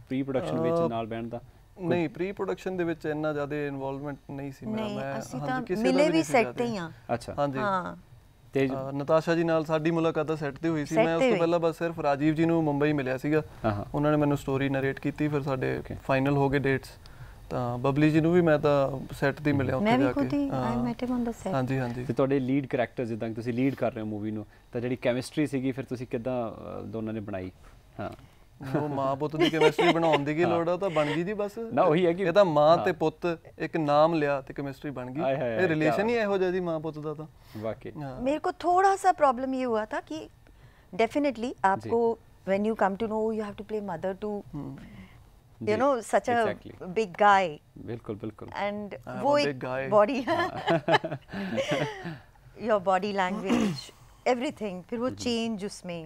ਪ੍ਰੀ ਪ੍ਰੋਡਕਸ਼ਨ ਵਿੱਚ ਨਾਲ ਬੈਣ ਦਾ ਨਹੀਂ ਪ੍ਰੀ ਪ੍ਰੋਡਕਸ਼ਨ ਦੇ ਵਿੱਚ ਇੰਨਾ ਜ਼ਿਆਦਾ ਇਨਵੋਲਵਮੈਂਟ ਨਹੀਂ ਸੀ ਮੈਂ ਮੈਂ ਅਸੀਂ ਤਾਂ ਮਿਲੇ ਵੀ ਸੈੱਟ ਹੀ ਆ ਅੱਛਾ ਹਾਂਜੀ ਹਾਂ ਤੇ ਨਤਾਸ਼ਾ ਜੀ ਨਾਲ ਸਾਡੀ ਮੁਲਾਕਾਤ ਤਾਂ ਸੈੱਟ ਤੇ ਹੋਈ ਸੀ ਮੈਂ ਉਸ ਤੋਂ ਪਹਿਲਾਂ ਬਸ ਸਿਰਫ ਰਾਜੀਵ ਜੀ ਨੂੰ ਮੁੰਬਈ ਮਿਲਿਆ ਸੀਗਾ ਉਹਨਾਂ ਨੇ ਮੈਨੂੰ ਸਟੋਰੀ ਨਰੇਟ ਕੀਤੀ ਫਿਰ ਸਾਡੇ ਫਾਈਨਲ ਹੋ ਗਏ ਡੇਟਸ ਤਾਂ ਬਬਲੀ ਜੀ ਨੂੰ ਵੀ ਮੈਂ ਤਾਂ ਸੈੱਟ ਤੇ ਮਿਲਿਆ ਉੱਥੇ ਜਾ ਕੇ ਮੈਂ ਵੀ ਖੁਦ ਹੀ I met him on the set ਹਾਂਜੀ ਹਾਂਜੀ ਤੇ ਤੁਹਾਡੇ ਲੀਡ ਕੈਰੈਕਟਰ ਜਿੱਦਾਂ ਤੁਸੀਂ ਲੀਡ ਕਰ ਰਹੇ ਹੋ ਮੂਵੀ ਨੂੰ ਤਾਂ ਜਿਹੜੀ ਕੈਮਿਸਟਰੀ ਸੀਗੀ ਫਿਰ ਤੁਸੀਂ ਕਿਦਾਂ ਦੋਨਾਂ ਨੇ ਬਣਾਈ ਹਾਂ ਉਹ ਮਾਂ ਪੁੱਤ ਦੀ ਕੈਮਿਸਟਰੀ ਬਣਾਉਣ ਦੀ ਕੀ ਲੋੜ ਆ ਤਾਂ ਬਣ ਗਈ ਜੀ ਬਸ ਨਾ ਉਹੀ ਹੈ ਕਿ ਇਹ ਤਾਂ ਮਾਂ ਤੇ ਪੁੱਤ ਇੱਕ ਨਾਮ ਲਿਆ ਤੇ ਕੈਮਿਸਟਰੀ ਬਣ ਗਈ ਇਹ ਰਿਲੇਸ਼ਨ ਹੀ ਇਹੋ ਜਿਹਾ ਜੀ ਮਾਂ ਪੁੱਤ ਦਾ ਤਾਂ ਵਾਕਈ ਮੇਰੇ ਕੋ ਥੋੜਾ ਸਾ ਪ੍ਰੋਬਲਮ ਇਹ ਹੁਆ था कि डेफिनेटली आपको when you come to know you have to play mother to hmm. you know such exactly. a big guy बिल्कुल बिल्कुल and वो एक body your body language everything फिर वो change उसमें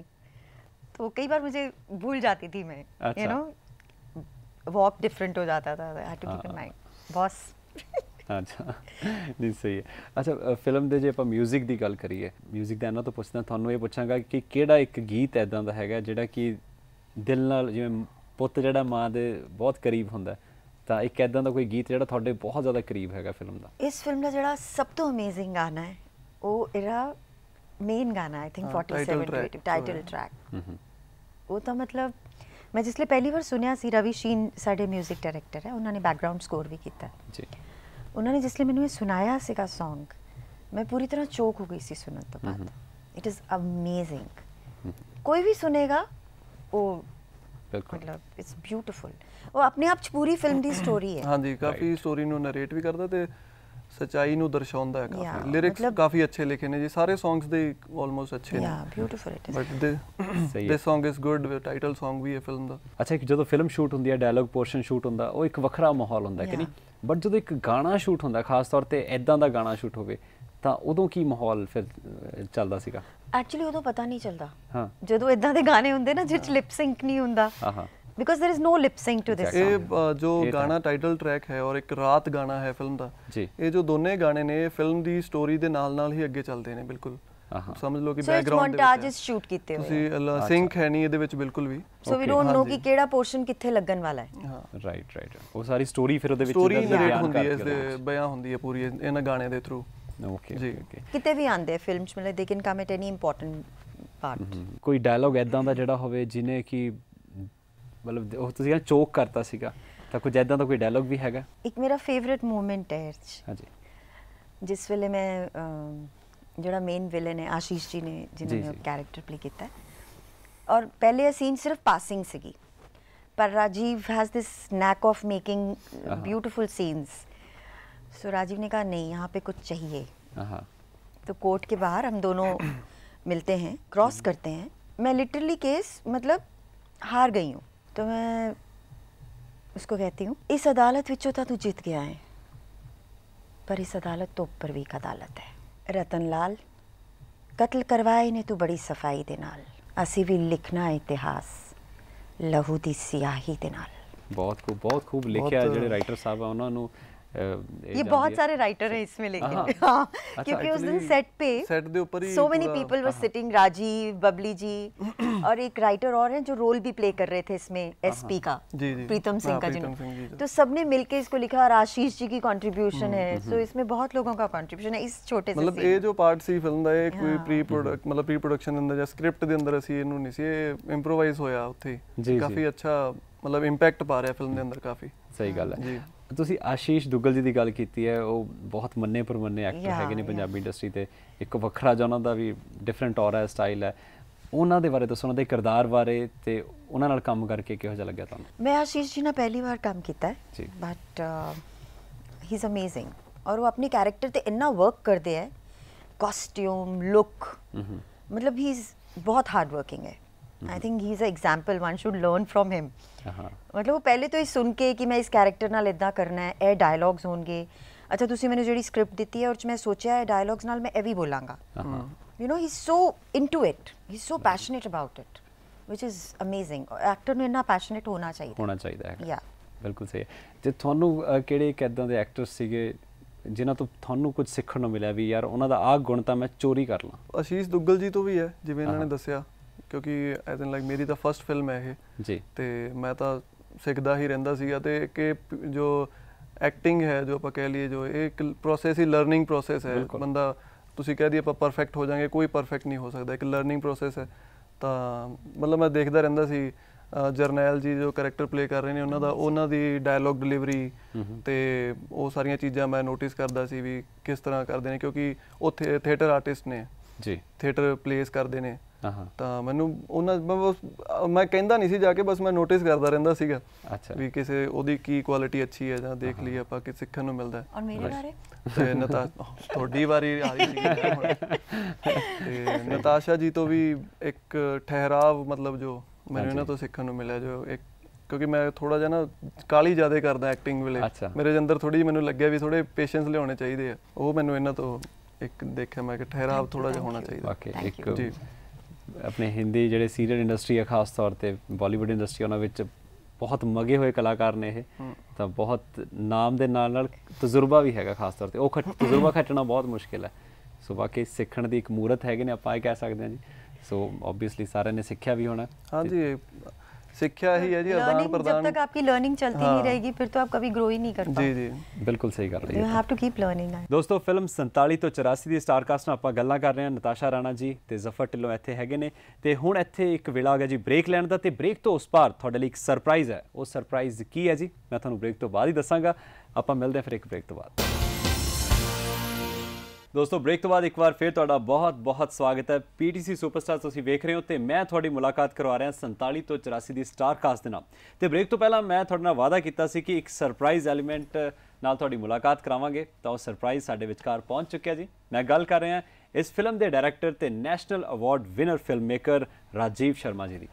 तो कई बार मुझे भूल जाती थी मैं यू नो वॉक डिफरेंट हो जाता था I to keep in mind boss ਅੱਛਾ ਨਹੀਂ ਸਹੀ ਹੈ ਅੱਛਾ ਫਿਲਮ ਦੇ ਜੇ ਆਪਾਂ 뮤직 ਦੀ ਗੱਲ ਕਰੀਏ 뮤직 ਦਾ ਇਹਨਾਂ ਤਾਂ ਪੁੱਛਣਾ ਤੁਹਾਨੂੰ ਇਹ ਪੁੱਛਾਂਗਾ ਕਿ ਕਿਹੜਾ ਇੱਕ ਗੀਤ ਐਦਾਂ ਦਾ ਹੈਗਾ ਜਿਹੜਾ ਕਿ ਦਿਲ ਨਾਲ ਜਿਵੇਂ ਪੁੱਤ ਜਿਹੜਾ ਮਾਂ ਦੇ ਬਹੁਤ ਕਰੀਬ ਹੁੰਦਾ ਤਾਂ ਇੱਕ ਐਦਾਂ ਦਾ ਕੋਈ ਗੀਤ ਜਿਹੜਾ ਤੁਹਾਡੇ ਬਹੁਤ ਜ਼ਿਆਦਾ ਕਰੀਬ ਹੈਗਾ ਫਿਲਮ ਦਾ ਇਸ ਫਿਲਮ ਦਾ ਜਿਹੜਾ ਸਭ ਤੋਂ ਅਮੇਜ਼ਿੰਗ ਗਾਣਾ ਹੈ ਉਹ ਇਹਦਾ ਮੇਨ ਗਾਣਾ ਆਈ ਥਿੰਕ 47 ਟਾਈਟਲ ਟਰੈਕ ਉਹ ਤਾਂ ਮਤਲਬ ਮੈਂ ਜਿਸ ਲਈ ਪਹਿਲੀ ਵਾਰ ਸੁਣਿਆ ਸੀ ਰਵੀ ਸ਼ੀਨ ਸਾਡੇ 뮤직 ਡਾਇਰੈਕਟਰ ਹੈ ਉਹਨਾਂ ਨੇ ਬੈਕਗ੍ਰਾਉਂਡ ਸਕੋਰ ਵੀ ਕੀਤਾ ਜੀ ਉਹਨਾਂ ਨੇ ਜਿਸ ਲਈ ਮੈਨੂੰ ਇਹ ਸੁਣਾਇਆ ਸੀਗਾ Song ਮੈਂ ਪੂਰੀ ਤਰ੍ਹਾਂ ਚੋਕ ਹੋ ਗਈ ਸੀ ਸੁਣਨ ਤੋਂ ਬਾਅਦ ਇਟ ਇਜ਼ ਅਮੇਜ਼ਿੰਗ ਕੋਈ ਵੀ ਸੁਨੇਗਾ ਉਹ ਬਿਲਕੁਲ ਮਤਲਬ ਇਟਸ ਬਿਊਟੀਫੁਲ ਉਹ ਆਪਣੇ ਆਪ ਚ ਪੂਰੀ ਫਿਲਮ ਦੀ ਸਟੋਰੀ ਹੈ ਹਾਂਜੀ ਕਾਫੀ ਸਟੋਰੀ ਨੂੰ ਨਰੇਟ ਵੀ ਕਰਦਾ ਤੇ ਸਚਾਈ ਨੂੰ ਦਰਸਾਉਂਦਾ ਹੈ ਕਾਫੀ ਲਿਰਿਕਸ ਕਾਫੀ ਅੱਛੇ ਲਿਖੇ ਨੇ ਜੀ ਸਾਰੇ ਸੌਂਗਸ ਦੇ ਆਲਮੋਸਟ ਅੱਛੇ ਨੇ ਯਾ beautiful it is but the this song is good with title song ਵੀ ਹੈ ਫਿਲਮ ਦਾ ਅੱਛਾ ਇੱਕ ਜਦੋਂ ਫਿਲਮ ਸ਼ੂਟ ਹੁੰਦੀ ਹੈ ਡਾਇਲੌਗ ਪੋਰਸ਼ਨ ਸ਼ੂਟ ਹੁੰਦਾ ਉਹ ਇੱਕ ਵੱਖਰਾ ਮਾਹੌਲ ਹੁੰਦਾ ਕਿ ਨਹੀਂ ਬਟ ਜਦੋਂ ਇੱਕ ਗਾਣਾ ਸ਼ੂਟ ਹੁੰਦਾ ਖਾਸ ਤੌਰ ਤੇ ਐਦਾਂ ਦਾ ਗਾਣਾ ਸ਼ੂਟ ਹੋਵੇ ਤਾਂ ਉਦੋਂ ਕੀ ਮਾਹੌਲ ਫਿਰ ਚੱਲਦਾ ਸੀਗਾ ਐਕਚੁਅਲੀ ਉਦੋਂ ਪਤਾ ਨਹੀਂ ਚੱਲਦਾ ਹਾਂ ਜਦੋਂ ਇਦਾਂ ਦੇ ਗਾਣੇ ਹੁੰਦੇ ਨਾ ਜਿਸ ਲਿਪ ਸਿੰਕ ਨਹੀਂ ਹੁੰਦਾ ਹਾਂ ਹਾਂ because there is no lip sync to this ਇਹ ਜੋ ਗਾਣਾ ਟਾਈਟਲ ਟਰੈਕ ਹੈ ਔਰ ਇੱਕ ਰਾਤ ਗਾਣਾ ਹੈ ਫਿਲਮ ਦਾ ਇਹ ਜੋ ਦੋਨੇ ਗਾਣੇ ਨੇ ਫਿਲਮ ਦੀ ਸਟੋਰੀ ਦੇ ਨਾਲ ਨਾਲ ਹੀ ਅੱਗੇ ਚੱਲਦੇ ਨੇ ਬਿਲਕੁਲ ਸਮਝ ਲਓ ਕਿ ਬੈਕਗ੍ਰਾਉਂਡ ਦੇ ਵਿੱਚ ਸ਼ੂਟ ਕੀਤੇ ਹੋਏ ਤੁਸੀਂ ਸਿੰਕ ਹੈ ਨਹੀਂ ਇਹਦੇ ਵਿੱਚ ਬਿਲਕੁਲ ਵੀ ਸੋ ਵੀ ਡੋਨਟ ਨੋ ਕਿ ਕਿਹੜਾ ਪੋਰਸ਼ਨ ਕਿੱਥੇ ਲੱਗਣ ਵਾਲਾ ਹੈ ਹਾਂ ਰਾਈਟ ਰਾਈਟ ਉਹ ਸਾਰੀ ਸਟੋਰੀ ਫਿਰ ਉਹਦੇ ਵਿੱਚ ਸਟੋਰੀ ਨਰੇਟ ਹੁੰਦੀ ਹੈ ਇਸ ਦੇ ਬਿਆਨ ਹੁੰਦੀ ਹੈ ਪੂਰੀ ਇਹਨਾਂ ਗਾਣੇ ਦੇ ਥਰੂ ਓਕੇ ਓਕੇ ਕਿਤੇ ਵੀ ਆਂਦੇ ਚ ਮਤਲਬ they can come it any important part ਕੋਈ ਡਾਇਲੌਗ ਐਦਾਂ ਦਾ ਜਿਹੜਾ ਹੋਵੇ ਜਿਨੇ ਕਿ ਮਤਲਬ ਉਹ ਤੁਸੀਂ ਕਹਿੰਦੇ ਚੋਕ ਕਰਤਾ ਸੀਗਾ ਤਾਂ ਕੁਝ ਐਦਾਂ ਦਾ ਕੋਈ ਡਾਇਲੌਗ ਵੀ ਹੈਗਾ ਇੱਕ ਮੇਰਾ ਫੇਵਰਿਟ ਮੂਮੈਂਟ ਹੈ ਹਾਂਜੀ ਜਿਸ ਵੇਲੇ ਮੈਂ ਜਿਹੜਾ ਮੇਨ ਵਿਲਨ ਹੈ ਆਸ਼ੀਸ਼ ਜੀ ਨੇ ਜਿਨ੍ਹਾਂ ਨੇ ਕੈਰੈਕਟਰ ਪਲੇ ਕੀਤਾ ਔਰ ਪਹਿਲੇ ਇਹ ਸੀਨ ਸਿਰਫ ਪਾਸਿੰਗ ਸੀਗੀ ਪਰ Rajeev has this knack of making beautiful scenes so Rajeev ने कहा नहीं यहाँ पे कुछ चाहिए तो कोर्ट के बाहर हम दोनों मिलते हैं क्रॉस करते हैं मैं लिटरली केस मतलब हार गई हूँ तो मैं उसको कहती हूँ इस अदालत विचों तो तू जीत गया है पर इस अदालत तो उपरवीक अदालत है रतन लाल कत्ल करवाए ने तू बड़ी सफाई दे नाल असी भी लिखना इतिहास लहू की सियाही दे नाल बहुत खूब बहुत खूब लिखे जो राइटर साहब है उन्होंने ये बहुत सारे राइटर हैं इसमें लेकिन हाँ। [LAUGHS] हाँ, अच्छा, क्योंकि उस दिन सेट पे सेट दे ऊपर ही so many people were sitting Rajeev Babli ji और एक राइटर और हैं जो रोल भी प्ले कर रहे थे इसमें एसपी हाँ, का प्रीतम सिंह का जिन्होंने तो सबने मिलके इसको लिखा और आशीष जी की कंट्रीब्यूशन हम्म, है सो हम्म, हम्म। इसमें बहुत लोगों का कंट्रीब्यूशन है इस छोटे से मतलब ये जो पार्ट सी फिल्म ਦਾ ਇਹ कोई प्री प्रोडक्ट मतलब प्री प्रोडक्शन अंदर या स्क्रिप्ट ਸਕ੍ਰਿਪਟ अंदर ਅੰਦਰ ਅਸੀਂ ਇਹਨੂੰ ਨਹੀਂ ਸੀ ਇਹ ਇੰਪਰੋਵਾਈਜ਼ ਹੋਇਆ ਉੱਥੇ ਕਾਫੀ ਅੱਛਾ ਮਤਲਬ ਇੰਪੈਕਟ ਪਾ ਰਿਹਾ ਫਿਲਮ ਦੇ ਅੰਦਰ ਕਾਫੀ ਸਹੀ ਗੱਲ ਹੈ ਤੁਸੀਂ ਆਸ਼ੀਸ਼ ਦੁੱਗਲ ਜੀ ਦੀ ਗੱਲ ਕੀਤੀ ਹੈ ਉਹ ਬਹੁਤ ਮੰਨੇ ਪਰਮੰਨੇ ਐਕਟਰ ਹੈਗੇ ਨੇ ਪੰਜਾਬੀ ਇੰਡਸਟਰੀ ਤੇ ਇੱਕ ਵੱਖਰਾ ਜਿਹਾ ਉਹਨਾਂ ਦਾ ਵੀ ਡਿਫਰੈਂਟ ਔਰਾ ਸਟਾਈਲ ਹੈ ਉਹਨਾਂ ਦੇ ਬਾਰੇ ਦੱਸੋ ਉਹਨਾਂ ਦੇ ਕਿਰਦਾਰ ਬਾਰੇ ਤੇ ਉਹਨਾਂ ਨਾਲ ਕੰਮ ਕਰਕੇ ਕਿਹੋ ਜਿਹਾ ਲੱਗਿਆ ਤੁਹਾਨੂੰ ਮੈਂ ਆਸ਼ੀਸ਼ ਜੀ ਨਾਲ ਪਹਿਲੀ ਵਾਰ ਕੰਮ ਕੀਤਾ ਹੈ ਬਟ ਹੀ ਇਜ਼ ਅਮੇਜ਼ਿੰਗ ਔਰ ਉਹ ਆਪਣੀ ਕੈਰੈਕਟਰ ਤੇ ਇੰਨਾ ਵਰਕ ਕਰਦੇ ਹੈ ਕਾਸਟਿਊਮ ਲੁੱਕ ਮਤਲਬ ਹੀ ਇਜ਼ ਬਹੁਤ ਹਾਰਡ ਵਰਕਿੰਗ ਹੈ I think he is a example one should learn from him ਮਤਲਬ ਉਹ ਪਹਿਲੇ ਤੋਂ ਹੀ ਸੁਣ ਕੇ ਕਿ ਮੈਂ ਇਸ ਕੈਰੈਕਟਰ ਨਾਲ ਇਦਾਂ ਕਰਨਾ ਹੈ ਇਹ ਡਾਇਲੌਗਸ ਹੋਣਗੇ ਅੱਛਾ ਤੁਸੀਂ ਮੈਨੂੰ ਜਿਹੜੀ ਸਕ੍ਰਿਪਟ ਦਿੱਤੀ ਹੈ ਉਹ ਚ ਮੈਂ ਸੋਚਿਆ ਹੈ ਡਾਇਲੌਗਸ ਨਾਲ ਮੈਂ ਇਹ ਵੀ ਬੋਲਾਂਗਾ you know he is so into it he is so passionate about it which is amazing actor ਨੂੰ ਇੰਨਾ ਪੈਸ਼ਨੇਟ ਹੋਣਾ ਚਾਹੀਦਾ ਹੋਣਾ ਚਾਹੀਦਾ ਹੈ ਯਾ ਬਿਲਕੁਲ ਸਹੀ ਤੇ ਤੁਹਾਨੂੰ ਕਿਹੜੇ ਕਿਦਾਂ ਦੇ ਐਕਟਰ ਸੀਗੇ ਜਿਨ੍ਹਾਂ ਤੋਂ ਤੁਹਾਨੂੰ ਕੁਝ ਸਿੱਖਣ ਨੂੰ ਮਿਲਿਆ ਵੀ ਯਾਰ ਉਹਨਾਂ ਦਾ ਆਹ ਗੁਣ ਤਾਂ ਮੈਂ ਚੋਰੀ ਕਰ ਲਾਂ ਅਸ਼ੀਸ਼ ਦੁੱਗਲ ਜੀ ਤੋਂ ਵੀ ਹੈ ਜਿਵੇਂ ਇਹਨਾਂ ਨੇ uh-huh. ਦੱਸਿਆ ਕਿਉਂਕਿ ਐਜ਼ ਇਨ ਲਾਈਕ ਮੇਰੀ ਤਾਂ ਫਰਸਟ ਫਿਲਮ ਹੈ ਇਹ ਜੀ ਤੇ ਮੈਂ ਤਾਂ ਸਿੱਖਦਾ ਹੀ ਰਹਿੰਦਾ ਸੀਗਾ ਤੇ ਕਿ ਜੋ ਐਕਟਿੰਗ ਹੈ ਜੋ ਆਪਾਂ ਕਹਿ ਲਈਏ ਜੋ ਇਹ ਇੱਕ ਪ੍ਰੋਸੈਸ ਹੀ ਲਰਨਿੰਗ ਪ੍ਰੋਸੈਸ ਹੈ ਬੰਦਾ ਤੁਸੀਂ ਕਹਿ ਆਪਾਂ ਪਰਫੈਕਟ ਹੋ ਜਾਾਂਗੇ ਕੋਈ ਪਰਫੈਕਟ ਨਹੀਂ ਹੋ ਸਕਦਾ ਇੱਕ ਲਰਨਿੰਗ ਪ੍ਰੋਸੈਸ ਹੈ ਤਾਂ ਮਤਲਬ ਮੈਂ ਦੇਖਦਾ ਰਹਿੰਦਾ ਸੀ ਜਰਨੈਲ ਜੀ ਜੋ ਕੈਰੈਕਟਰ ਪਲੇ ਕਰ ਰਹੇ ਨੇ ਉਹਨਾਂ ਦਾ ਉਹਨਾਂ ਦੀ ਡਾਇਲੌਗ ਡਿਲੀਵਰੀ ਤੇ ਉਹ ਸਾਰੀਆਂ ਚੀਜ਼ਾਂ ਮੈਂ ਨੋਟਿਸ ਕਰਦਾ ਸੀ ਵੀ ਕਿਸ ਤਰ੍ਹਾਂ ਕਰਦੇ ਨੇ ਕਿਉਂਕਿ ਉਹ ਥੀਏਟਰ ਆਰਟਿਸਟ ਨੇ ਜੀ ਥੀਏਟਰ ਪਲੇਸ ਕਰਦੇ ਨੇ ਤਾਂ ਮੈਨੂੰ ਉਹਨਾਂ ਮੈਂ ਕਹਿੰਦਾ ਨਹੀਂ ਸੀ ਜਾ ਕੇ ਬਸ ਮੈਂ ਨੋਟਿਸ ਕਰਦਾ ਰਹਿੰਦਾ ਸੀਗਾ ਅੱਛਾ ਵੀ ਕਿਸੇ ਉਹਦੀ ਕੀ ਕੁਆਲਿਟੀ ਅੱਛੀ ਹੈ ਜਾਂ ਦੇਖ ਲਈ ਆਪਾਂ ਕਿ ਸਿੱਖਣ ਨੂੰ ਮਿਲਦਾ ਹੈ ਔਰ ਮੇਰੇ ਬਾਰੇ ਤੇ ਨਤਾ ਤੁਹਾਡੀ ਵਾਰੀ ਆ ਗਈ ਸੀ ਤੇ ਨਤਾਸ਼ਾ ਜੀ ਤੋਂ ਵੀ ਇੱਕ ਠਹਿਰਾਵ ਮਤਲਬ ਜੋ ਮੈਨੂੰ ਇਹਨਾਂ ਤੋਂ ਸਿੱਖਣ ਨੂੰ ਮਿਲਿਆ ਜੋ ਇੱਕ ਕਿਉਂਕਿ ਮੈਂ ਥੋੜਾ ਜਿਹਾ ਨਾ ਕਾਲੀ ਜ਼ਿਆਦਾ ਕਰਦਾ ਐਕਟਿੰਗ ਵੇਲੇ ਮੇਰੇ ਅੰਦਰ ਥੋੜੀ ਮੈਨੂੰ ਲੱਗਿਆ ਵੀ ਥੋੜੇ ਪੇਸ਼ੈਂਸ ਲਿਆਉਣੇ ਚਾਹੀਦੇ ਆ ਉਹ ਮੈਨੂੰ ਇਹਨਾਂ ਤੋਂ ਇੱਕ ਦੇਖਿਆ ਮੈਂ ਕਿ ਠਹਿਰਾਵ ਥੋੜਾ ਜਿਹਾ ਹੋਣਾ ਚਾਹੀਦਾ ਓਕੇ ਇੱਕ ਆਪਣੇ ਹਿੰਦੀ ਜਿਹੜੇ ਸੀਰੀਅਲ ਇੰਡਸਟਰੀ ਆ ਖਾਸ ਤੌਰ ਤੇ ਬਾਲੀਵੁੱਡ ਇੰਡਸਟਰੀ ਉਹਨਾਂ ਵਿੱਚ ਬਹੁਤ ਮਗੇ ਹੋਏ ਕਲਾਕਾਰ ਨੇ ਇਹ ਤਾਂ ਬਹੁਤ ਨਾਮ ਦੇ ਨਾਲ ਨਾਲ ਤਜਰਬਾ ਵੀ ਹੈਗਾ ਖਾਸ ਤੌਰ ਤੇ ਉਹ ਤਜਰਬਾ ਖੱਟਣਾ ਬਹੁਤ ਮੁਸ਼ਕਿਲ ਹੈ ਸੋ ਵਾਕਈ ਸਿੱਖਣ ਦੀ ਇੱਕ ਮੂਰਤ ਹੈਗੇ ਨੇ ਆਪਾਂ ਇਹ ਕਹਿ ਸਕਦੇ ਹਾਂ ਜੀ ਸੋ ਆਬਵੀਅਸਲੀ ਸਾਰਿਆਂ ਨੇ ਸਿੱਖਿਆ ਵੀ ਹੋਣਾ ਹਾਂਜੀ ਸਿੱਖਿਆ ਹੀ ਹੈ ਜੀ आदान ਪ੍ਰਦਾਨ ਜਦ ਤੱਕ ਆਪਕੀ ਲਰਨਿੰਗ ਚਲਤੀ ਨਹੀਂ ਰਹੇਗੀ ਫਿਰ ਤਾਂ ਆਪ आप ਗਰੋ ਹੀ ਨਹੀਂ ਕਰ ਪਾਓਗੇ ਜੀ ਜੀ ਬਿਲਕੁਲ ਸਹੀ ਗੱਲ ਹੈ you have to keep learning ਦੋਸਤੋ ਫਿਲਮ 47 ਤੋਂ 84 ਦੀ ਸਟਾਰ ਕਾਸਟ ਨਾਲ ਆਪਾਂ ਗੱਲਾਂ ਕਰ ਰਹੇ ਹਾਂ ਨਤਾਸ਼ਾ ਰਾਣਾ ਜੀ ਤੇ ਜ਼ਫਰ ਢਿੱਲੋਂ ਇੱਥੇ ਹੈਗੇ ਨੇ ਤੇ ਹੁਣ ਇੱਥੇ ਇੱਕ ਵੇਲਾ ਹੈ ਜੀ ਬ੍ਰੇਕ ਲੈਣ ਦਾ ਤੇ ਬ੍ਰੇਕ ਤੋਂ ਉਸ ਪਾਰ ਤੁਹਾਡੇ ਲਈ ਇੱਕ ਸਰਪ੍ਰਾਈਜ਼ ਹੈ ਉਹ ਸਰਪ੍ਰਾਈਜ਼ ਕੀ ਹੈ ਜੀ ਮੈਂ ਤੁਹਾਨੂੰ ਬ੍ਰੇਕ ਤੋਂ ਬਾਅਦ ਹੀ ਦੱਸਾਂਗਾ ਆਪਾਂ ਮਿਲਦੇ ਹਾਂ ਫਿਰ ਇੱਕ ਬ੍ਰੇਕ ਤੋਂ ਬਾਅਦ ਦੋਸਤੋ ਬ੍ਰੇਕ ਤੋਂ ਬਾਅਦ ਇੱਕ ਵਾਰ ਫੇਰ ਤੁਹਾਡਾ ਬਹੁਤ ਬਹੁਤ ਸਵਾਗਤ ਹੈ ਪੀਟੀਸੀ ਸੁਪਰਸਟਾਰ ਤੁਸੀਂ ਵੇਖ ਰਹੇ ਹੋ ਤੇ ਮੈਂ ਤੁਹਾਡੀ ਮੁਲਾਕਾਤ ਕਰਵਾ ਰਿਹਾ 47 ਤੋਂ 84 ਦੀ ਸਟਾਰ ਕਾਸਟ ਦੇ ਨਾਲ ਤੇ ਬ੍ਰੇਕ ਤੋਂ ਪਹਿਲਾਂ ਮੈਂ ਤੁਹਾਡੇ ਨਾਲ ਵਾਅਦਾ ਕੀਤਾ ਸੀ ਕਿ ਇੱਕ ਸਰਪ੍ਰਾਈਜ਼ ਐਲੀਮੈਂਟ ਨਾਲ ਤੁਹਾਡੀ ਮੁਲਾਕਾਤ ਕਰਾਵਾਂਗੇ ਤਾਂ ਉਹ ਸਰਪ੍ਰਾਈਜ਼ ਸਾਡੇ ਵਿਚਕਾਰ ਪਹੁੰਚ ਚੁੱਕਿਆ ਜੀ ਮੈਂ ਗੱਲ ਕਰ ਰਿਹਾ ਇਸ ਫਿਲਮ ਦੇ ਡਾਇਰੈਕਟਰ ਤੇ national award winner film maker Rajeev Sharma ji ਦੀ